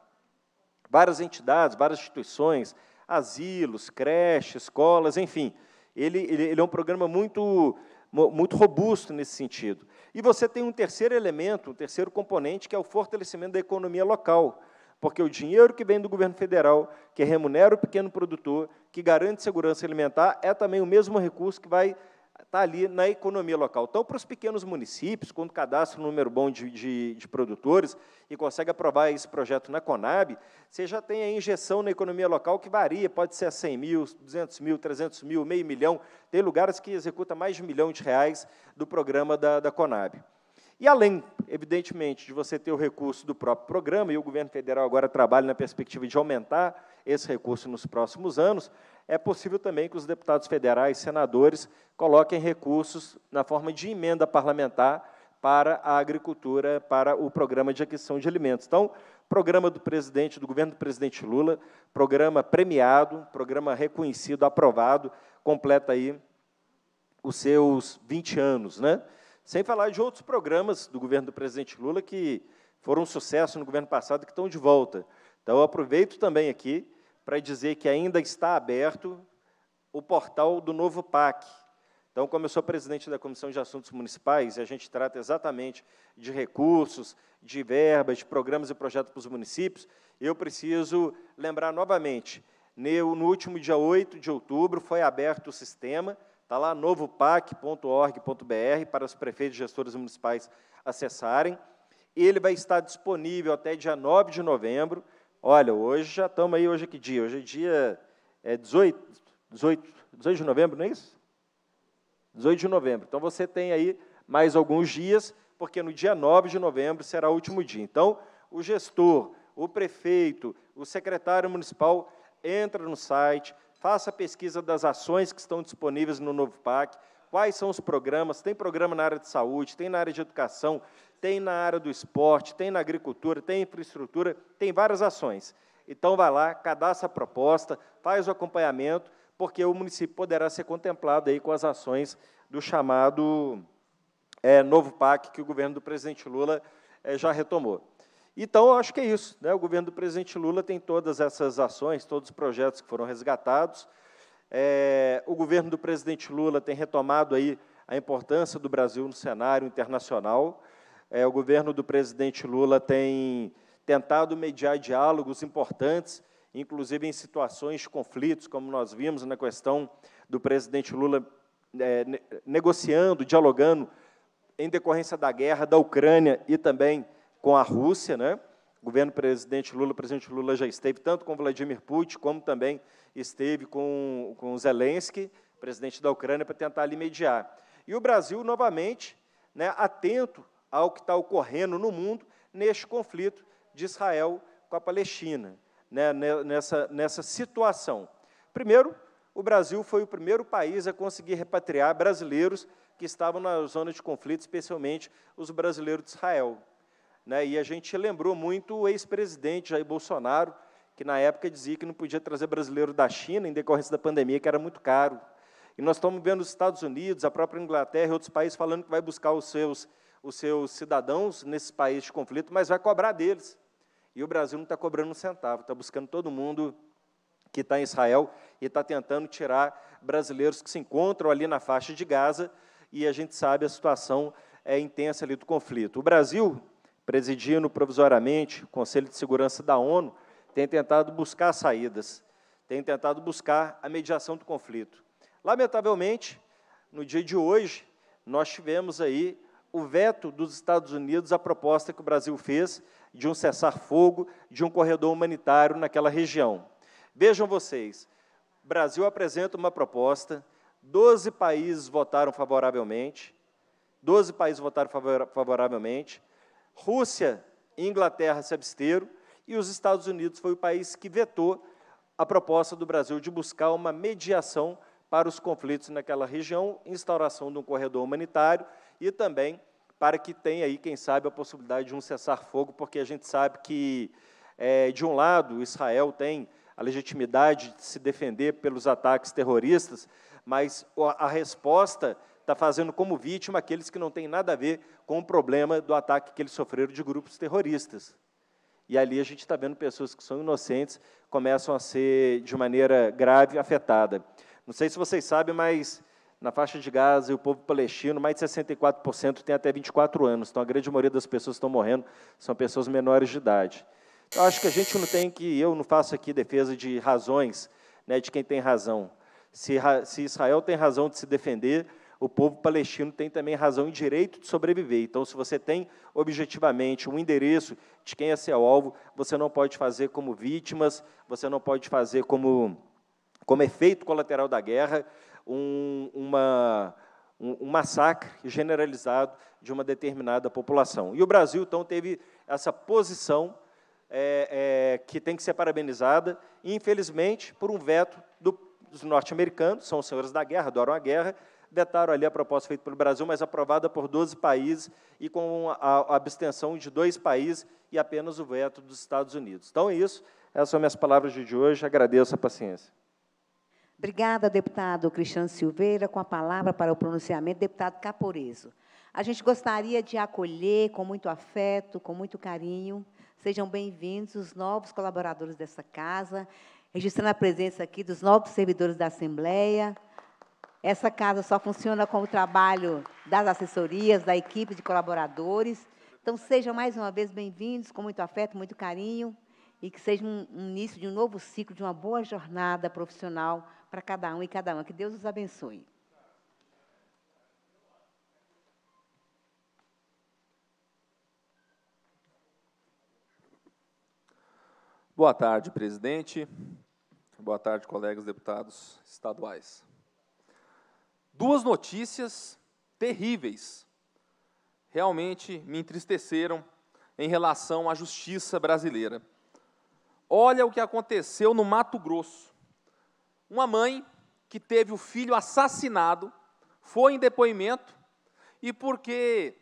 várias entidades, várias instituições, asilos, creches, escolas, enfim. Ele, ele, ele é um programa muito, muito robusto nesse sentido. E você tem um terceiro elemento, um terceiro componente, que é o fortalecimento da economia local, porque o dinheiro que vem do governo federal, que remunera o pequeno produtor, que garante segurança alimentar, é também o mesmo recurso que vai está ali na economia local. Então, para os pequenos municípios, quando cadastra um número bom de, de, de, produtores e consegue aprovar esse projeto na Conab, você já tem a injeção na economia local que varia, pode ser a 100 mil, 200 mil, 300 mil, meio milhão. Tem lugares que executa mais de um milhão de reais do programa da, da Conab. E além, evidentemente, de você ter o recurso do próprio programa, e o governo federal agora trabalha na perspectiva de aumentar esse recurso nos próximos anos, é possível também que os deputados federais, senadores, coloquem recursos na forma de emenda parlamentar para a agricultura, para o programa de aquisição de alimentos. Então, programa do presidente, do governo do presidente Lula, programa premiado, programa reconhecido, aprovado, completa aí os seus 20 anos, né? Sem falar de outros programas do governo do presidente Lula que foram um sucesso no governo passado e que estão de volta. Então, eu aproveito também aqui para dizer que ainda está aberto o portal do novo PAC. Então, como eu sou presidente da Comissão de Assuntos Municipais, e a gente trata exatamente de recursos, de verbas, de programas e projetos para os municípios, eu preciso lembrar novamente, no último dia 8 de outubro foi aberto o sistema, está lá novopac.org.br para os prefeitos e gestores municipais acessarem. Ele vai estar disponível até dia 9 de novembro, Olha, hoje já estamos aí, hoje é que dia? Hoje é dia é 18, 18, 18 de novembro, não é isso? 18 de novembro. Então você tem aí mais alguns dias, porque no dia 9 de novembro será o último dia. Então, o gestor, o prefeito, o secretário municipal entra no site, faça a pesquisa das ações que estão disponíveis no novo PAC, quais são os programas, tem programa na área de saúde, tem na área de educação, tem na área do esporte, tem na agricultura, tem infraestrutura, tem várias ações. Então, vai lá, cadastra a proposta, faz o acompanhamento, porque o município poderá ser contemplado aí com as ações do chamado é, novo PAC que o governo do presidente Lula é, já retomou. Então, acho que é isso. Né? O governo do presidente Lula tem todas essas ações, todos os projetos que foram resgatados. É, o governo do presidente Lula tem retomado aí a importância do Brasil no cenário internacional. É, o governo do presidente Lula tem tentado mediar diálogos importantes, inclusive em situações de conflitos, como nós vimos na questão do presidente Lula é, negociando, dialogando em decorrência da guerra da Ucrânia e também com a Rússia, né? O governo presidente Lula, o presidente Lula já esteve tanto com Vladimir Putin, como também esteve com, com Zelensky, presidente da Ucrânia, para tentar ali mediar. E o Brasil, novamente, né, atento ao que está ocorrendo no mundo neste conflito de Israel com a Palestina, né, né, nessa, nessa situação. Primeiro, o Brasil foi o primeiro país a conseguir repatriar brasileiros que estavam na zona de conflito, especialmente os brasileiros de Israel. Né, e a gente lembrou muito o ex-presidente Jair Bolsonaro, que na época dizia que não podia trazer brasileiro da China em decorrência da pandemia, que era muito caro. E nós estamos vendo os Estados Unidos, a própria Inglaterra e outros países falando que vai buscar os seus os seus cidadãos nesse país de conflito, mas vai cobrar deles. E o Brasil não está cobrando um centavo, está buscando todo mundo que está em Israel e está tentando tirar brasileiros que se encontram ali na faixa de Gaza, e a gente sabe a situação é intensa ali do conflito. O Brasil, presidindo provisoriamente o Conselho de Segurança da ONU, tem tentado buscar saídas, tem tentado buscar a mediação do conflito. Lamentavelmente, no dia de hoje, nós tivemos aí o veto dos Estados Unidos à proposta que o Brasil fez de um cessar-fogo, de um corredor humanitário naquela região. Vejam vocês, o Brasil apresenta uma proposta, 12 países votaram favoravelmente, 12 países votaram favoravelmente, Rússia e Inglaterra se absteram, e os Estados Unidos foi o país que vetou a proposta do Brasil de buscar uma mediação para os conflitos naquela região, instauração de um corredor humanitário e também para que tenha aí, quem sabe, a possibilidade de um cessar-fogo, porque a gente sabe que, é, de um lado, Israel tem a legitimidade de se defender pelos ataques terroristas, mas a resposta está fazendo como vítima aqueles que não têm nada a ver com o problema do ataque que eles sofreram de grupos terroristas. E ali a gente está vendo pessoas que são inocentes começam a ser, de maneira grave, afetada. Não sei se vocês sabem, mas na faixa de Gaza e o povo palestino, mais de 64% tem até 24 anos. Então, a grande maioria das pessoas que estão morrendo são pessoas menores de idade. Eu então, acho que a gente não tem que, eu não faço aqui defesa de razões, né, de quem tem razão. Se, se Israel tem razão de se defender, o povo palestino tem também razão e direito de sobreviver. Então, se você tem objetivamente um endereço de quem é seu alvo, você não pode fazer como vítimas, você não pode fazer como, como efeito colateral da guerra, um, uma, um, um massacre generalizado de uma determinada população. E o Brasil, então, teve essa posição é, é, que tem que ser parabenizada, infelizmente, por um veto do, dos norte-americanos, são os senhores da guerra, adoram a guerra, vetaram ali a proposta feita pelo Brasil, mas aprovada por 12 países e com a abstenção de dois países e apenas o veto dos Estados Unidos. Então é isso, essas são minhas palavras de hoje, agradeço a paciência. Obrigada, deputado Cristiano Silveira. Com a palavra para o pronunciamento, deputado Caporeso. A gente gostaria de acolher com muito afeto, com muito carinho. Sejam bem-vindos os novos colaboradores dessa casa, registrando a presença aqui dos novos servidores da Assembleia. Essa casa só funciona com o trabalho das assessorias, da equipe de colaboradores. Então, sejam mais uma vez bem-vindos, com muito afeto, muito carinho, e que seja um, um início de um novo ciclo, de uma boa jornada profissional para cada um e cada uma. Que Deus os abençoe. Boa tarde, presidente. Boa tarde, colegas deputados estaduais. Duas notícias terríveis realmente me entristeceram em relação à justiça brasileira. Olha o que aconteceu no Mato Grosso. Uma mãe que teve o filho assassinado foi em depoimento e porque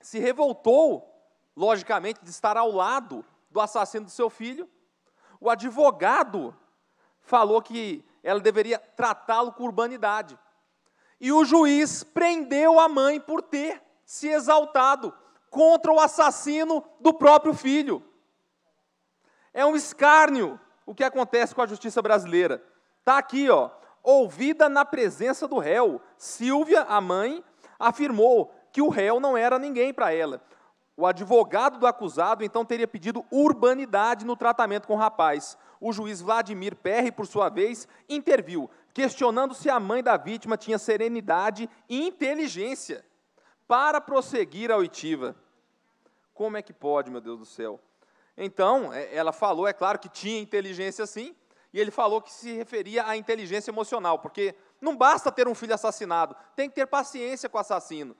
se revoltou, logicamente, de estar ao lado do assassino do seu filho, o advogado falou que ela deveria tratá-lo com urbanidade. E o juiz prendeu a mãe por ter se exaltado contra o assassino do próprio filho. É um escárnio o que acontece com a justiça brasileira. Está aqui, ó. Ouvida na presença do réu, Silvia, a mãe, afirmou que o réu não era ninguém para ela. O advogado do acusado então teria pedido urbanidade no tratamento com o rapaz. O juiz Vladimir Perry, por sua vez, interviu, questionando se a mãe da vítima tinha serenidade e inteligência para prosseguir a oitiva. Como é que pode, meu Deus do céu? Então, é, ela falou, é claro que tinha inteligência sim, e ele falou que se referia à inteligência emocional, porque não basta ter um filho assassinado, tem que ter paciência com o assassino.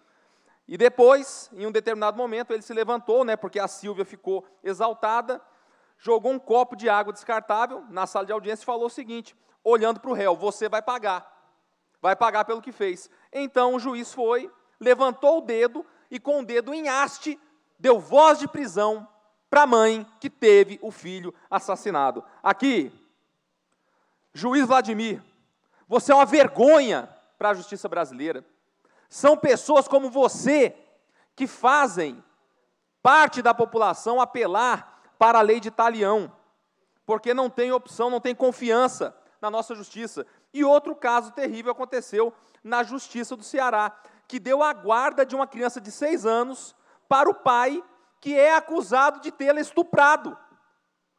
E depois, em um determinado momento, ele se levantou, né, porque a Silvia ficou exaltada, jogou um copo de água descartável na sala de audiência e falou o seguinte: olhando para o réu, você vai pagar. Vai pagar pelo que fez. Então o juiz foi, levantou o dedo e com o dedo em haste deu voz de prisão para a mãe que teve o filho assassinado. Aqui Juiz Vladimir, você é uma vergonha para a justiça brasileira. São pessoas como você que fazem parte da população apelar para a lei de talião, porque não tem opção, não tem confiança na nossa justiça. E outro caso terrível aconteceu na justiça do Ceará, que deu a guarda de uma criança de seis anos para o pai que é acusado de tê-la estuprado.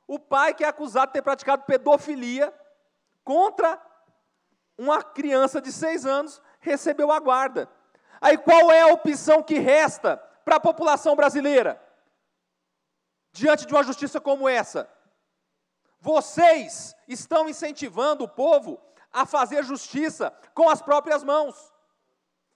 O pai que é acusado de ter praticado pedofilia contra uma criança de seis anos recebeu a guarda. Aí qual é a opção que resta para a população brasileira? Diante de uma justiça como essa? Vocês estão incentivando o povo a fazer justiça com as próprias mãos,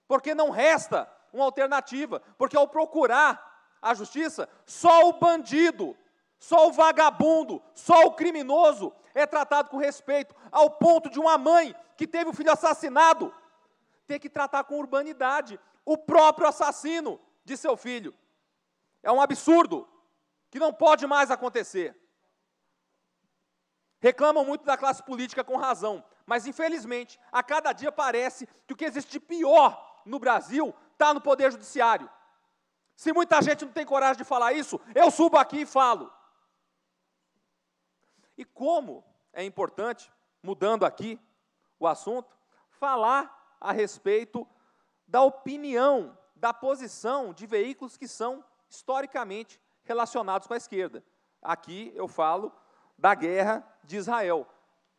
porque não resta uma alternativa, porque ao procurar a justiça, só o bandido, só o vagabundo, só o criminoso é tratado com respeito, ao ponto de uma mãe que teve o filho assassinado ter que tratar com urbanidade o próprio assassino de seu filho. É um absurdo que não pode mais acontecer. Reclamam muito da classe política com razão, mas infelizmente, a cada dia parece que o que existe de pior no Brasil está no Poder Judiciário. Se muita gente não tem coragem de falar isso, eu subo aqui e falo. E como é importante, mudando aqui o assunto, falar a respeito da opinião, da posição de veículos que são historicamente relacionados com a esquerda. Aqui eu falo da guerra de Israel.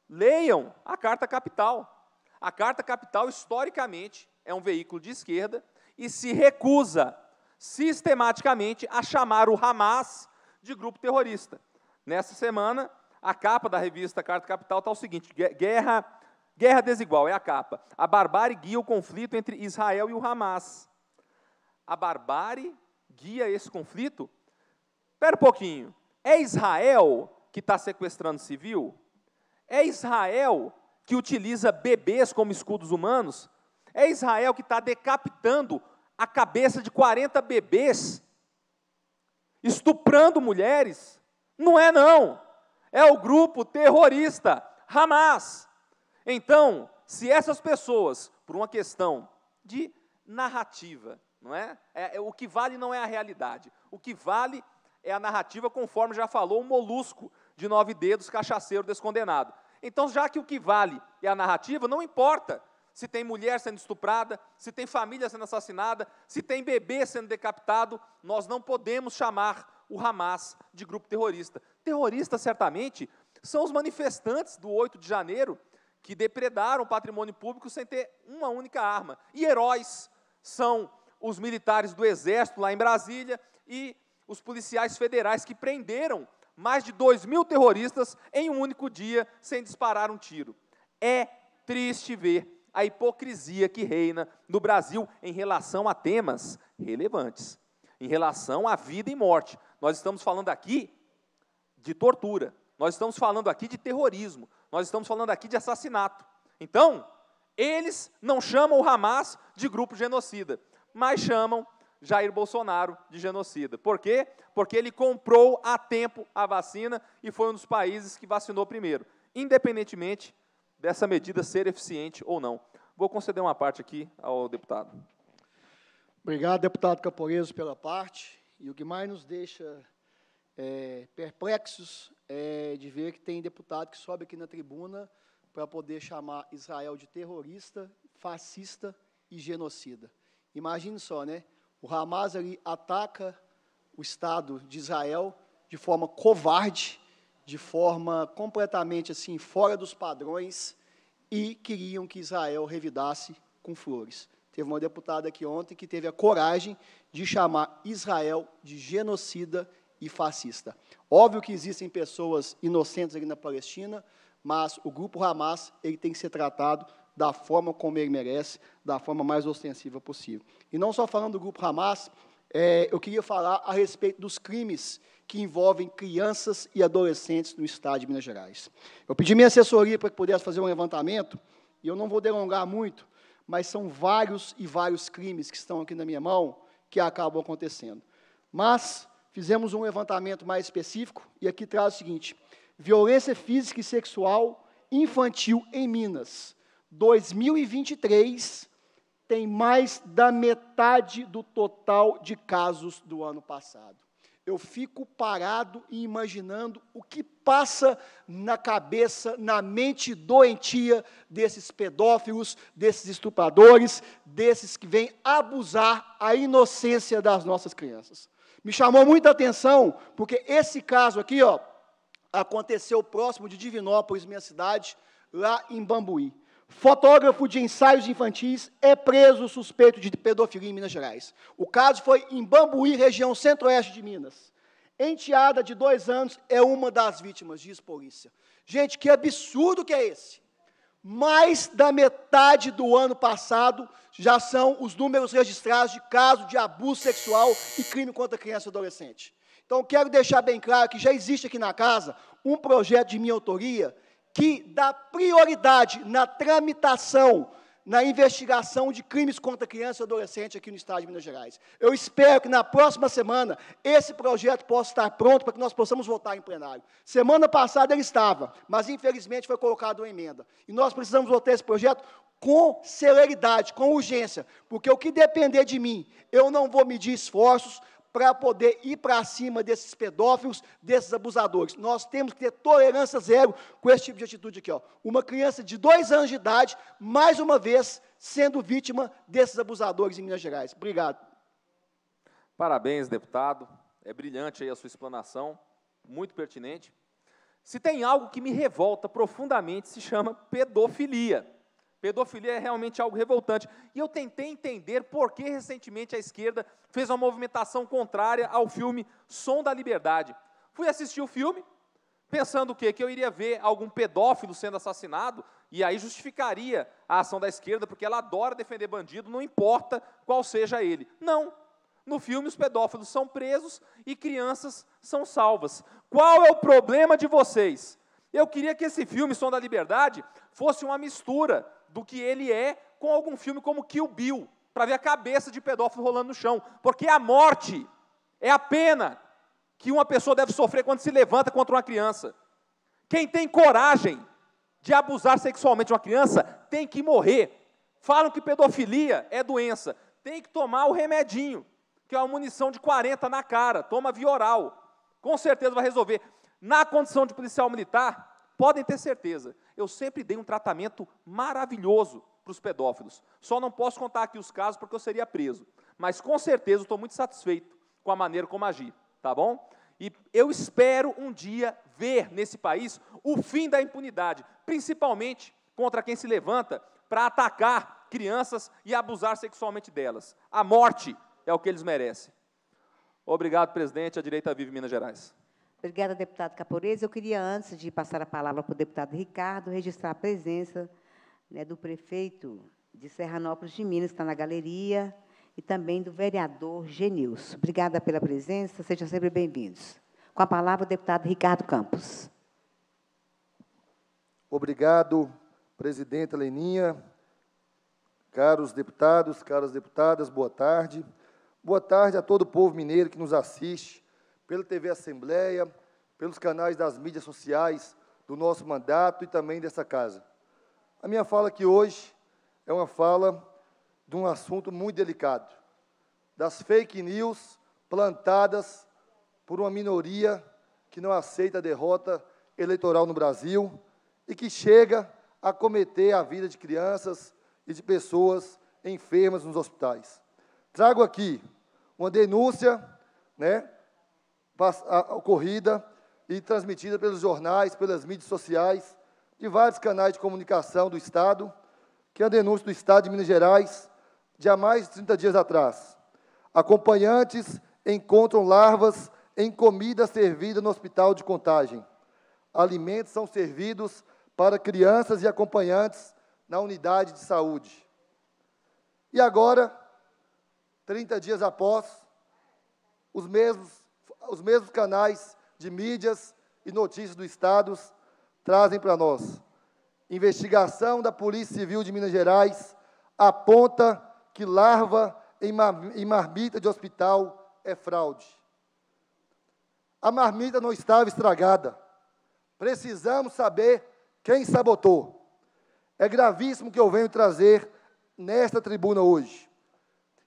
Leiam a Carta Capital. A Carta Capital, historicamente, é um veículo de esquerda e se recusa sistematicamente a chamar o Hamas de grupo terrorista. Nessa semana, a capa da revista Carta Capital está o seguinte: guerra, guerra desigual, é a capa. A barbárie guia o conflito entre Israel e o Hamas. A barbárie guia esse conflito? Espera um pouquinho. É Israel que está sequestrando civil? É Israel que utiliza bebês como escudos humanos? É Israel que está decapitando a cabeça de 40 bebês, estuprando mulheres? Não é, não é o grupo terrorista Hamas. Então, se essas pessoas, por uma questão de narrativa, não é? é, é o que vale não é a realidade. O que vale é a narrativa, conforme já falou o molusco de nove dedos, cachaceiro descondenado. Então, já que o que vale é a narrativa, não importa se tem mulher sendo estuprada, se tem família sendo assassinada, se tem bebê sendo decapitado, nós não podemos chamar o Hamas de grupo terrorista. terroristas certamente, são os manifestantes do 8 de janeiro que depredaram o patrimônio público sem ter uma única arma. E heróis são os militares do Exército lá em Brasília e os policiais federais que prenderam mais de 2 mil terroristas em um único dia sem disparar um tiro. É triste ver a hipocrisia que reina no Brasil em relação a temas relevantes, em relação à vida e morte. Nós estamos falando aqui de tortura, nós estamos falando aqui de terrorismo, nós estamos falando aqui de assassinato. Então, eles não chamam o Hamas de grupo genocida, mas chamam Jair Bolsonaro de genocida. Por quê? Porque ele comprou a tempo a vacina e foi um dos países que vacinou primeiro, independentemente dessa medida ser eficiente ou não. Vou conceder uma parte aqui ao deputado. Obrigado, deputado capoeiro, pela parte. E o que mais nos deixa é, perplexos é, de ver que tem deputado que sobe aqui na tribuna para poder chamar Israel de terrorista, fascista e genocida. Imagine só, né? O Hamas ali ataca o Estado de Israel de forma covarde, de forma completamente assim fora dos padrões e queriam que Israel revidasse com flores. Teve uma deputada aqui ontem que teve a coragem de chamar Israel de genocida e fascista. Óbvio que existem pessoas inocentes ali na Palestina, mas o grupo Hamas ele tem que ser tratado da forma como ele merece, da forma mais ostensiva possível. E não só falando do grupo Hamas, é, eu queria falar a respeito dos crimes que envolvem crianças e adolescentes no Estado de Minas Gerais. Eu pedi minha assessoria para que pudesse fazer um levantamento, e eu não vou delongar muito, mas são vários e vários crimes que estão aqui na minha mão que acabam acontecendo. Mas fizemos um levantamento mais específico e aqui traz o seguinte: violência física e sexual infantil em Minas. 2023 tem mais da metade do total de casos do ano passado eu fico parado e imaginando o que passa na cabeça, na mente doentia desses pedófilos, desses estupradores, desses que vêm abusar a inocência das nossas crianças. Me chamou muita atenção, porque esse caso aqui, ó, aconteceu próximo de Divinópolis, minha cidade, lá em Bambuí. Fotógrafo de ensaios infantis é preso suspeito de pedofilia em Minas Gerais. O caso foi em Bambuí, região centro-oeste de Minas. Enteada de dois anos é uma das vítimas, diz polícia. Gente, que absurdo que é esse! Mais da metade do ano passado já são os números registrados de casos de abuso sexual e crime contra criança e adolescente. Então, quero deixar bem claro que já existe aqui na casa um projeto de minha autoria que dá prioridade na tramitação, na investigação de crimes contra criança e adolescente aqui no Estado de Minas Gerais. Eu espero que na próxima semana esse projeto possa estar pronto para que nós possamos votar em plenário. Semana passada ele estava, mas infelizmente foi colocado uma emenda. E nós precisamos votar esse projeto com celeridade, com urgência, porque o que depender de mim, eu não vou medir esforços, para poder ir para cima desses pedófilos, desses abusadores. Nós temos que ter tolerância zero com esse tipo de atitude aqui. Ó. Uma criança de dois anos de idade, mais uma vez, sendo vítima desses abusadores em Minas Gerais. Obrigado. Parabéns, deputado. É brilhante aí a sua explanação, muito pertinente. Se tem algo que me revolta profundamente, se chama pedofilia. Pedofilia é realmente algo revoltante. E eu tentei entender por que recentemente a esquerda fez uma movimentação contrária ao filme Som da Liberdade. Fui assistir o filme, pensando o quê? Que eu iria ver algum pedófilo sendo assassinado, e aí justificaria a ação da esquerda, porque ela adora defender bandido, não importa qual seja ele. Não. No filme, os pedófilos são presos e crianças são salvas. Qual é o problema de vocês? Eu queria que esse filme, Som da Liberdade, fosse uma mistura do que ele é com algum filme como Kill Bill, para ver a cabeça de pedófilo rolando no chão, porque a morte é a pena que uma pessoa deve sofrer quando se levanta contra uma criança. Quem tem coragem de abusar sexualmente de uma criança tem que morrer. Falam que pedofilia é doença, tem que tomar o remedinho, que é uma munição de 40 na cara, toma via oral. Com certeza vai resolver. Na condição de policial militar, podem ter certeza, eu sempre dei um tratamento maravilhoso para os pedófilos. Só não posso contar aqui os casos porque eu seria preso. Mas com certeza estou muito satisfeito com a maneira como agi, tá bom? E eu espero um dia ver nesse país o fim da impunidade, principalmente contra quem se levanta para atacar crianças e abusar sexualmente delas. A morte é o que eles merecem. Obrigado, presidente. A direita vive Minas Gerais. Obrigada, deputado Caporez. Eu queria, antes de passar a palavra para o deputado Ricardo, registrar a presença né, do prefeito de Serranópolis de Minas, que está na galeria, e também do vereador Genilson. Obrigada pela presença, sejam sempre bem-vindos. Com a palavra, o deputado Ricardo Campos. Obrigado, presidenta Leninha, caros deputados, caras deputadas, boa tarde. Boa tarde a todo o povo mineiro que nos assiste pela TV Assembleia, pelos canais das mídias sociais do nosso mandato e também dessa casa. A minha fala aqui hoje é uma fala de um assunto muito delicado, das fake news plantadas por uma minoria que não aceita a derrota eleitoral no Brasil e que chega a cometer a vida de crianças e de pessoas enfermas nos hospitais. Trago aqui uma denúncia né, ocorrida e transmitida pelos jornais, pelas mídias sociais, de vários canais de comunicação do Estado, que é a denúncia do Estado de Minas Gerais de há mais de 30 dias atrás. Acompanhantes encontram larvas em comida servida no hospital de contagem. Alimentos são servidos para crianças e acompanhantes na unidade de saúde. E agora, 30 dias após, os mesmos os mesmos canais de mídias e notícias do Estado trazem para nós. Investigação da Polícia Civil de Minas Gerais aponta que larva em marmita de hospital é fraude. A marmita não estava estragada. Precisamos saber quem sabotou. É gravíssimo que eu venho trazer nesta tribuna hoje.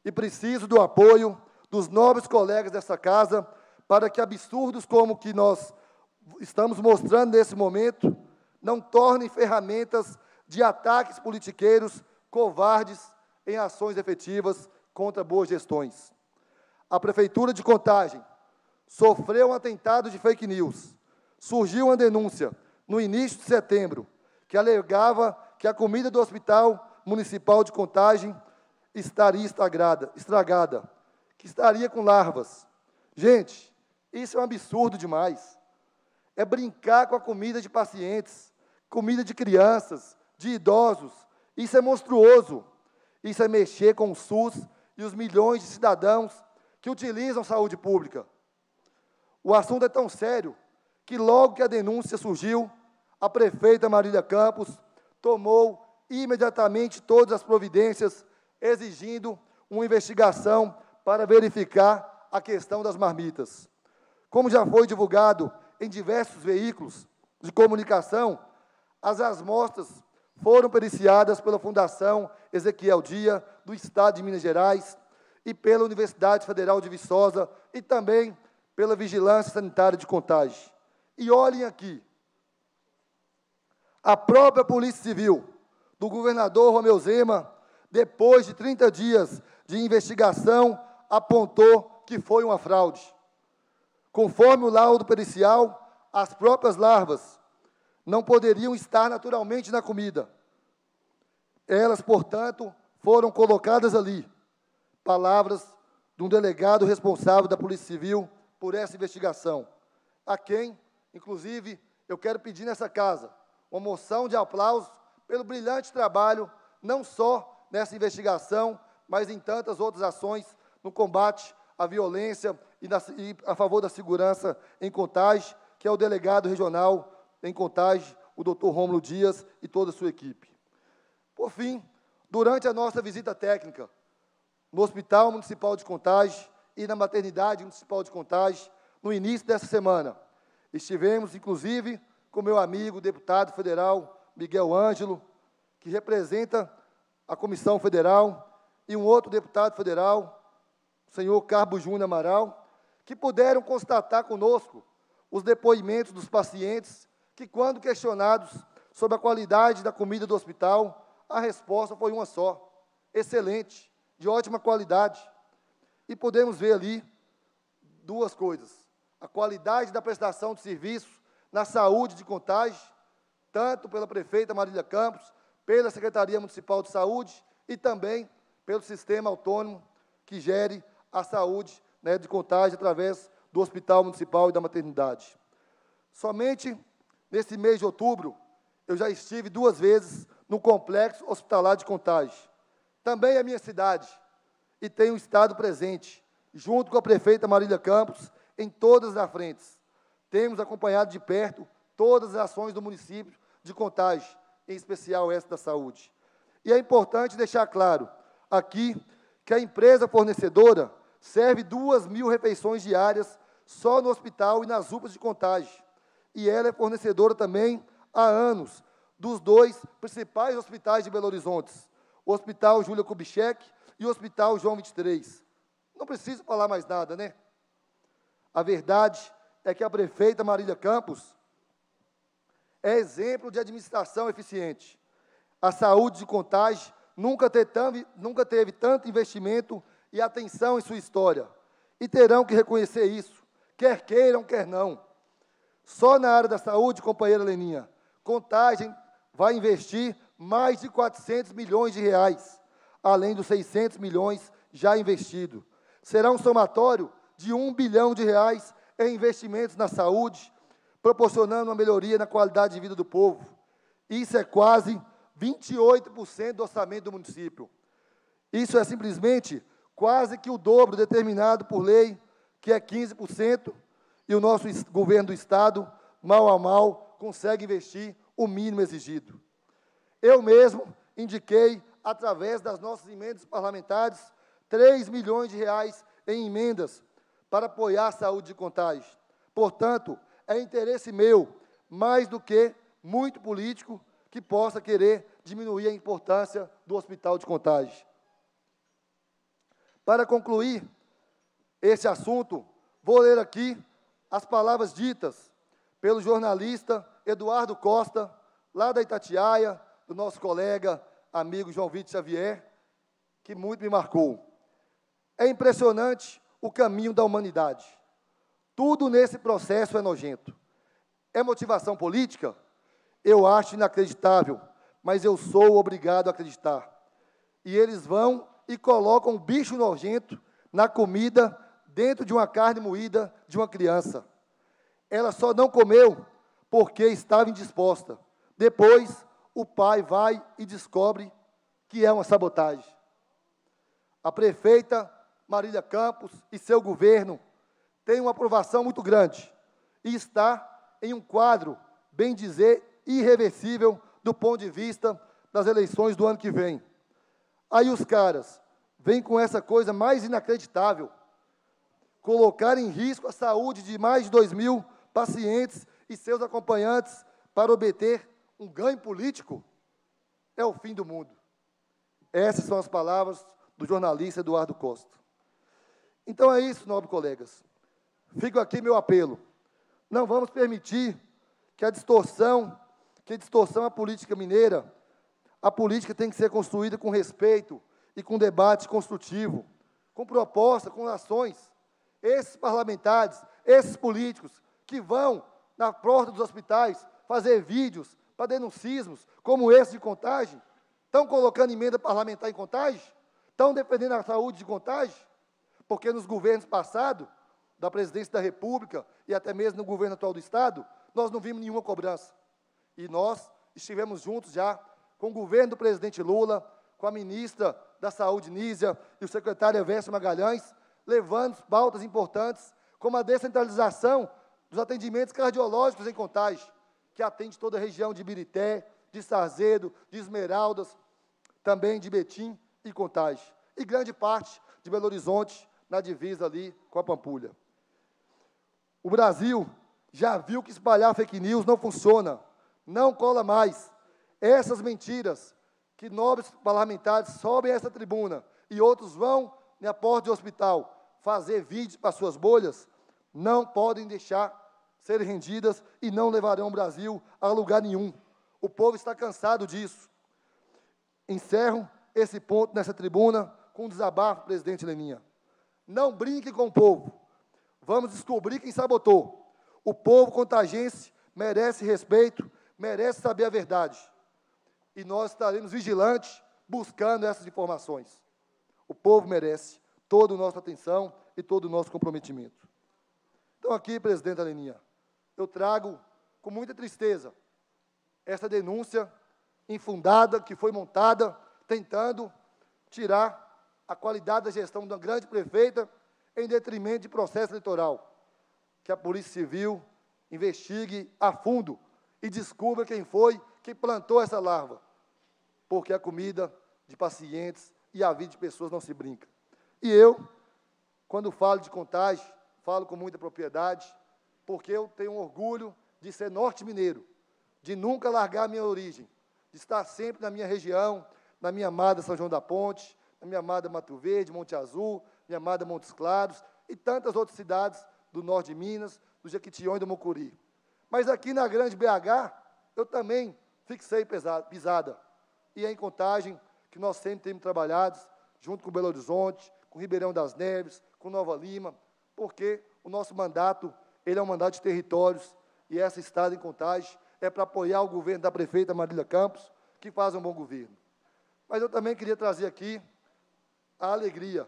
E preciso do apoio dos nobres colegas dessa casa para que absurdos como o que nós estamos mostrando nesse momento não tornem ferramentas de ataques politiqueiros covardes em ações efetivas contra boas gestões. A Prefeitura de Contagem sofreu um atentado de fake news. Surgiu uma denúncia, no início de setembro, que alegava que a comida do Hospital Municipal de Contagem estaria estragada, estragada que estaria com larvas. Gente, isso é um absurdo demais. É brincar com a comida de pacientes, comida de crianças, de idosos. Isso é monstruoso. Isso é mexer com o SUS e os milhões de cidadãos que utilizam saúde pública. O assunto é tão sério que, logo que a denúncia surgiu, a prefeita Marília Campos tomou imediatamente todas as providências, exigindo uma investigação para verificar a questão das marmitas. Como já foi divulgado em diversos veículos de comunicação, as amostras foram periciadas pela Fundação Ezequiel Dia, do Estado de Minas Gerais, e pela Universidade Federal de Viçosa, e também pela Vigilância Sanitária de Contagem. E olhem aqui, a própria Polícia Civil, do governador Romeu Zema, depois de 30 dias de investigação, apontou que foi uma fraude. Conforme o laudo pericial, as próprias larvas não poderiam estar naturalmente na comida. Elas, portanto, foram colocadas ali. Palavras de um delegado responsável da Polícia Civil por essa investigação, a quem, inclusive, eu quero pedir nessa casa uma moção de aplauso pelo brilhante trabalho, não só nessa investigação, mas em tantas outras ações no combate à violência e, na, e a favor da segurança em Contagem, que é o delegado regional em Contagem, o doutor Rômulo Dias e toda a sua equipe. Por fim, durante a nossa visita técnica no Hospital Municipal de Contagem e na Maternidade Municipal de Contagem, no início dessa semana, estivemos, inclusive, com meu amigo, deputado federal Miguel Ângelo, que representa a Comissão Federal, e um outro deputado federal, o senhor Carbo Júnior Amaral, que puderam constatar conosco os depoimentos dos pacientes que, quando questionados sobre a qualidade da comida do hospital, a resposta foi uma só: excelente, de ótima qualidade. E podemos ver ali duas coisas: a qualidade da prestação de serviço na saúde de contagem, tanto pela prefeita Marília Campos, pela Secretaria Municipal de Saúde e também pelo sistema autônomo que gere a saúde né, de Contagem através do Hospital Municipal e da Maternidade. Somente nesse mês de outubro, eu já estive duas vezes no Complexo Hospitalar de Contagem. Também é minha cidade e tenho estado presente, junto com a prefeita Marília Campos, em todas as frentes. Temos acompanhado de perto todas as ações do município de Contagem, em especial essa da saúde. E é importante deixar claro aqui que a empresa fornecedora serve duas mil refeições diárias só no hospital e nas UPAs de contágio. E ela é fornecedora também há anos dos dois principais hospitais de Belo Horizonte, o Hospital Júlia Kubitschek e o Hospital João 23. Não preciso falar mais nada, né? A verdade é que a prefeita Marília Campos é exemplo de administração eficiente. A saúde de contagem nunca teve, nunca teve tanto investimento e atenção em sua história, e terão que reconhecer isso, quer queiram, quer não. Só na área da saúde, companheira Leninha, Contagem vai investir mais de 400 milhões de reais, além dos 600 milhões já investido. Será um somatório de 1 bilhão de reais em investimentos na saúde, proporcionando uma melhoria na qualidade de vida do povo. Isso é quase 28% do orçamento do município. Isso é simplesmente quase que o dobro determinado por lei, que é 15%, e o nosso governo do Estado, mal a mal, consegue investir o mínimo exigido. Eu mesmo indiquei, através das nossas emendas parlamentares, 3 milhões de reais em emendas para apoiar a saúde de contagem. Portanto, é interesse meu, mais do que muito político, que possa querer diminuir a importância do hospital de contagem. Para concluir esse assunto, vou ler aqui as palavras ditas pelo jornalista Eduardo Costa, lá da Itatiaia, do nosso colega, amigo João Vítor Xavier, que muito me marcou. É impressionante o caminho da humanidade. Tudo nesse processo é nojento. É motivação política? Eu acho inacreditável, mas eu sou obrigado a acreditar. E eles vão e colocam um bicho nojento na comida dentro de uma carne moída de uma criança. Ela só não comeu porque estava indisposta. Depois, o pai vai e descobre que é uma sabotagem. A prefeita Marília Campos e seu governo têm uma aprovação muito grande e está em um quadro, bem dizer, irreversível do ponto de vista das eleições do ano que vem. Aí os caras vêm com essa coisa mais inacreditável: colocar em risco a saúde de mais de 2 mil pacientes e seus acompanhantes para obter um ganho político. É o fim do mundo. Essas são as palavras do jornalista Eduardo Costa. Então é isso, nobres colegas. Fico aqui meu apelo. Não vamos permitir que a distorção, que a distorção à política mineira a política tem que ser construída com respeito e com debate construtivo, com proposta, com ações. Esses parlamentares, esses políticos que vão na porta dos hospitais fazer vídeos para denuncismos, como esse de contagem, estão colocando emenda parlamentar em contagem? Estão defendendo a saúde de contagem? Porque nos governos passados, da presidência da República e até mesmo no governo atual do Estado, nós não vimos nenhuma cobrança. E nós estivemos juntos já com o governo do presidente Lula, com a ministra da Saúde, Nízia, e o secretário Everson Magalhães, levando pautas importantes, como a descentralização dos atendimentos cardiológicos em contagem, que atende toda a região de Birité, de Sarzedo, de Esmeraldas, também de Betim e Contagem, e grande parte de Belo Horizonte, na divisa ali com a Pampulha. O Brasil já viu que espalhar fake news não funciona, não cola mais. Essas mentiras que nobres parlamentares sobem a essa tribuna e outros vão na porta do hospital fazer vídeos para suas bolhas, não podem deixar serem rendidas e não levarão o Brasil a lugar nenhum. O povo está cansado disso. Encerro esse ponto nessa tribuna com um desabafo, presidente Leninha. Não brinque com o povo. Vamos descobrir quem sabotou. O povo contagense merece respeito, merece saber a verdade e nós estaremos vigilantes buscando essas informações. O povo merece toda a nossa atenção e todo o nosso comprometimento. Então, aqui, presidente Aleninha, eu trago com muita tristeza essa denúncia infundada que foi montada tentando tirar a qualidade da gestão de uma grande prefeita em detrimento de processo eleitoral. Que a Polícia Civil investigue a fundo e descubra quem foi que plantou essa larva, porque a comida de pacientes e a vida de pessoas não se brinca. E eu, quando falo de contagem, falo com muita propriedade, porque eu tenho orgulho de ser norte-mineiro, de nunca largar a minha origem, de estar sempre na minha região, na minha amada São João da Ponte, na minha amada Mato Verde, Monte Azul, minha amada Montes Claros e tantas outras cidades do norte de Minas, do Jequitião e do Mucuri. Mas aqui na Grande BH, eu também fixei pisada. E é em contagem que nós sempre temos trabalhado, junto com Belo Horizonte, com Ribeirão das Neves, com Nova Lima, porque o nosso mandato, ele é um mandato de territórios, e essa estrada em contagem é para apoiar o governo da prefeita Marília Campos, que faz um bom governo. Mas eu também queria trazer aqui a alegria,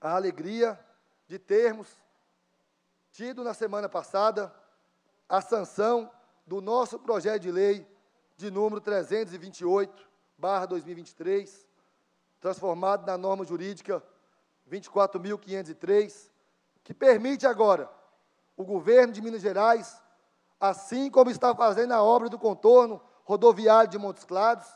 a alegria de termos tido na semana passada a sanção do nosso projeto de lei de número 328, barra 2023, transformado na norma jurídica 24.503, que permite agora o governo de Minas Gerais, assim como está fazendo a obra do contorno rodoviário de Montes Claros,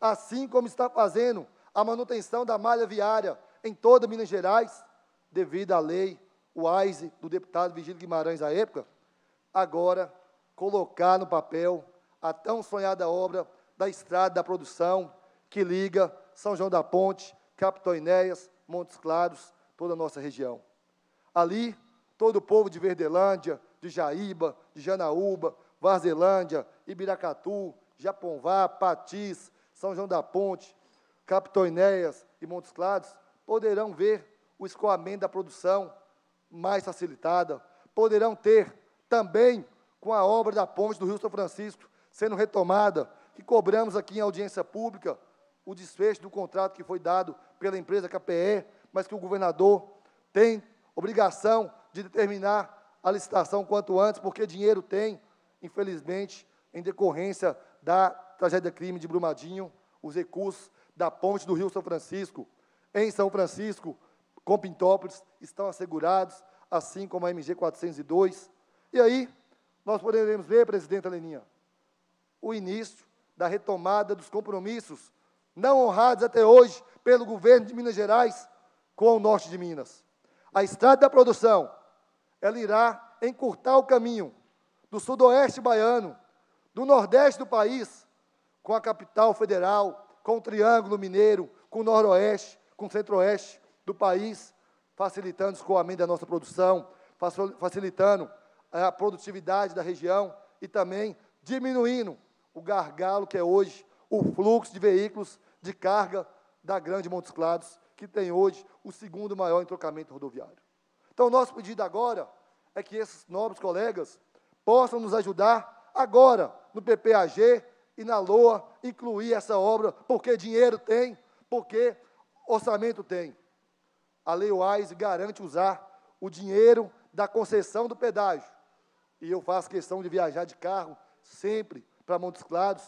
assim como está fazendo a manutenção da malha viária em toda Minas Gerais, devido à lei, o AISE, do deputado Vigílio Guimarães à época, agora colocar no papel a tão sonhada obra da estrada da produção que liga São João da Ponte, Capitão Inéas, Montes Claros, toda a nossa região. Ali, todo o povo de Verdelândia, de Jaíba, de Janaúba, Varzelândia, Ibiracatu, Japonvá, Patis, São João da Ponte, Capitão Inéas e Montes Claros poderão ver o escoamento da produção mais facilitada, poderão ter também com a obra da ponte do Rio São Francisco sendo retomada, que cobramos aqui em audiência pública o desfecho do contrato que foi dado pela empresa KPE, mas que o governador tem obrigação de determinar a licitação quanto antes, porque dinheiro tem, infelizmente, em decorrência da tragédia crime de Brumadinho, os recursos da ponte do Rio São Francisco em São Francisco, com Pintópolis, estão assegurados, assim como a MG 402. E aí, nós poderemos ver, presidente Leninha, o início da retomada dos compromissos não honrados até hoje pelo governo de Minas Gerais com o norte de Minas. A estrada da produção, ela irá encurtar o caminho do sudoeste baiano, do nordeste do país, com a capital federal, com o Triângulo Mineiro, com o noroeste, com o centro-oeste do país, facilitando o escoamento da nossa produção, facilitando a produtividade da região e também diminuindo o gargalo que é hoje o fluxo de veículos de carga da Grande Montes Claros, que tem hoje o segundo maior entrocamento rodoviário. Então, nosso pedido agora é que esses nobres colegas possam nos ajudar agora no PPAG e na LOA, incluir essa obra, porque dinheiro tem, porque orçamento tem. A Lei Wise garante usar o dinheiro da concessão do pedágio e eu faço questão de viajar de carro sempre para Montes Claros,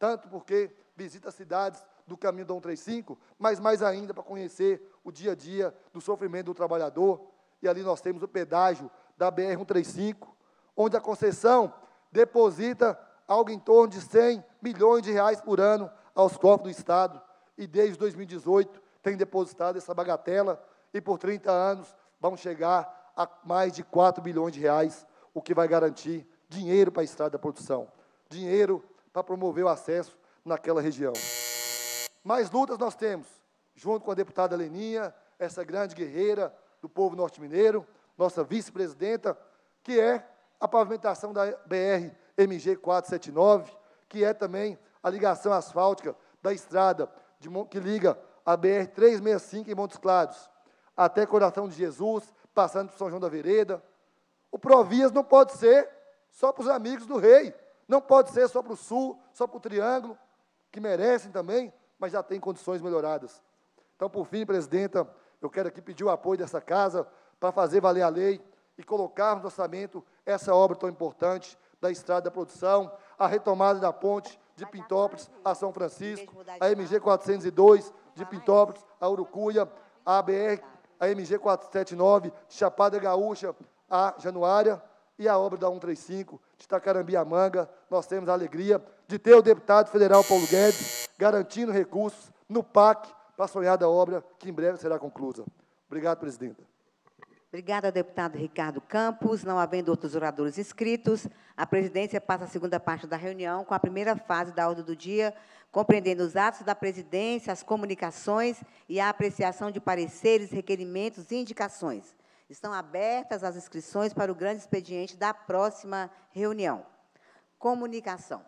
tanto porque visita cidades do caminho da 135, mas mais ainda para conhecer o dia a dia do sofrimento do trabalhador. E ali nós temos o pedágio da BR 135, onde a concessão deposita algo em torno de 100 milhões de reais por ano aos cofres do Estado, e desde 2018 tem depositado essa bagatela, e por 30 anos vão chegar a mais de 4 bilhões de reais o que vai garantir dinheiro para a estrada da produção, dinheiro para promover o acesso naquela região. Mais lutas nós temos, junto com a deputada Leninha, essa grande guerreira do povo norte mineiro, nossa vice-presidenta, que é a pavimentação da BR MG 479, que é também a ligação asfáltica da estrada de, que liga a BR 365 em Montes Claros até Coração de Jesus, passando por São João da Vereda, o Provias não pode ser só para os amigos do rei, não pode ser só para o sul, só para o triângulo, que merecem também, mas já tem condições melhoradas. Então, por fim, presidenta, eu quero aqui pedir o apoio dessa casa para fazer valer a lei e colocar no orçamento essa obra tão importante da Estrada da Produção, a retomada da ponte de Pintópolis a São Francisco, a MG 402 de tá, Pintópolis a Urucuia, a BR, tá. a MG 479 de Chapada Gaúcha a Januária e a obra da 135 de Tacarambi a Manga. Nós temos a alegria de ter o deputado federal Paulo Guedes garantindo recursos no PAC para a sonhada obra que em breve será conclusa. Obrigado, presidenta. Obrigada, deputado Ricardo Campos. Não havendo outros oradores inscritos, a presidência passa a segunda parte da reunião com a primeira fase da ordem do dia, compreendendo os atos da presidência, as comunicações e a apreciação de pareceres, requerimentos e indicações. Estão abertas as inscrições para o grande expediente da próxima reunião. Comunicação.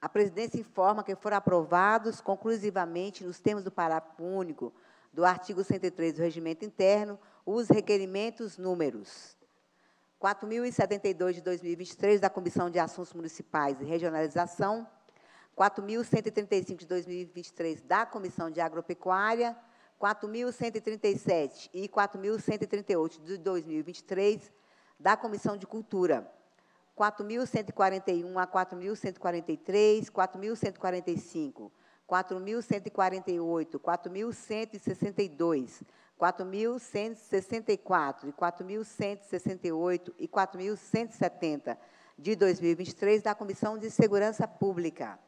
A presidência informa que foram aprovados conclusivamente, nos termos do parágrafo único do artigo 103 do Regimento Interno, os requerimentos números 4.072 de 2023 da Comissão de Assuntos Municipais e Regionalização, 4.135 de 2023 da Comissão de Agropecuária, 4.137 e 4.138 de 2023 da Comissão de Cultura. 4.141 a 4.143, 4.145, 4.148, 4.162, 4.164 4.168 e 4.170 de 2023 da Comissão de Segurança Pública.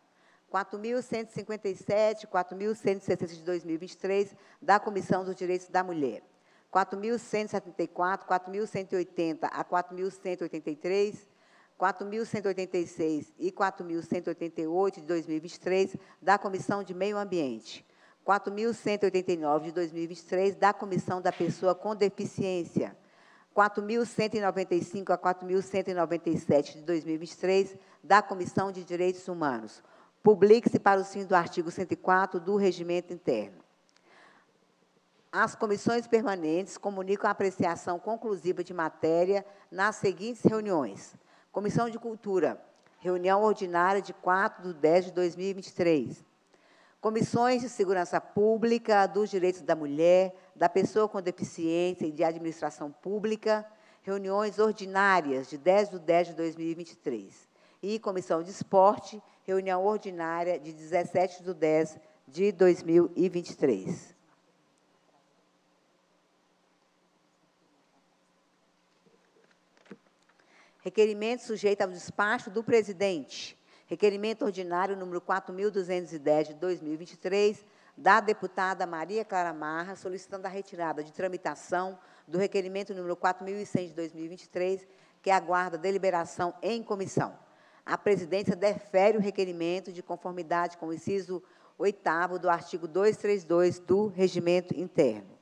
4.157, 4160 de 2023, da Comissão dos Direitos da Mulher. 4.174, 4.180 a 4.183, 4.186 e 4.188 de 2023, da Comissão de Meio Ambiente. 4.189 de 2023, da Comissão da Pessoa com Deficiência. 4.195 a 4.197 de 2023, da Comissão de Direitos Humanos. Publique-se para o fim do artigo 104 do Regimento Interno. As comissões permanentes comunicam a apreciação conclusiva de matéria nas seguintes reuniões. Comissão de Cultura, reunião ordinária de 4 de 10 de 2023. Comissões de Segurança Pública, dos Direitos da Mulher, da Pessoa com Deficiência e de Administração Pública, reuniões ordinárias de 10 de 10 de 2023. E Comissão de Esporte, reunião ordinária de 17 de 10 de 2023. Requerimento sujeito ao despacho do presidente. Requerimento ordinário número 4.210 de 2023, da deputada Maria Clara Marra, solicitando a retirada de tramitação do requerimento número 4.100 de 2023, que aguarda deliberação em comissão a presidência defere o requerimento de conformidade com o inciso 8 do artigo 232 do Regimento Interno.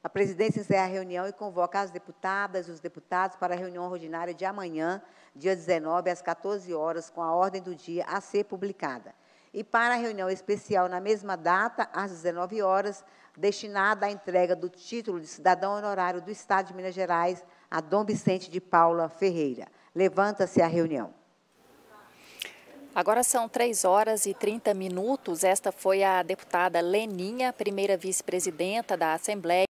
A presidência encerra a reunião e convoca as deputadas e os deputados para a reunião ordinária de amanhã, dia 19, às 14 horas, com a ordem do dia a ser publicada. E para a reunião especial na mesma data, às 19 horas, destinada à entrega do título de cidadão honorário do Estado de Minas Gerais a Dom Vicente de Paula Ferreira. Levanta-se a reunião. Agora são 3 horas e 30 minutos. Esta foi a deputada Leninha, primeira vice-presidenta da Assembleia.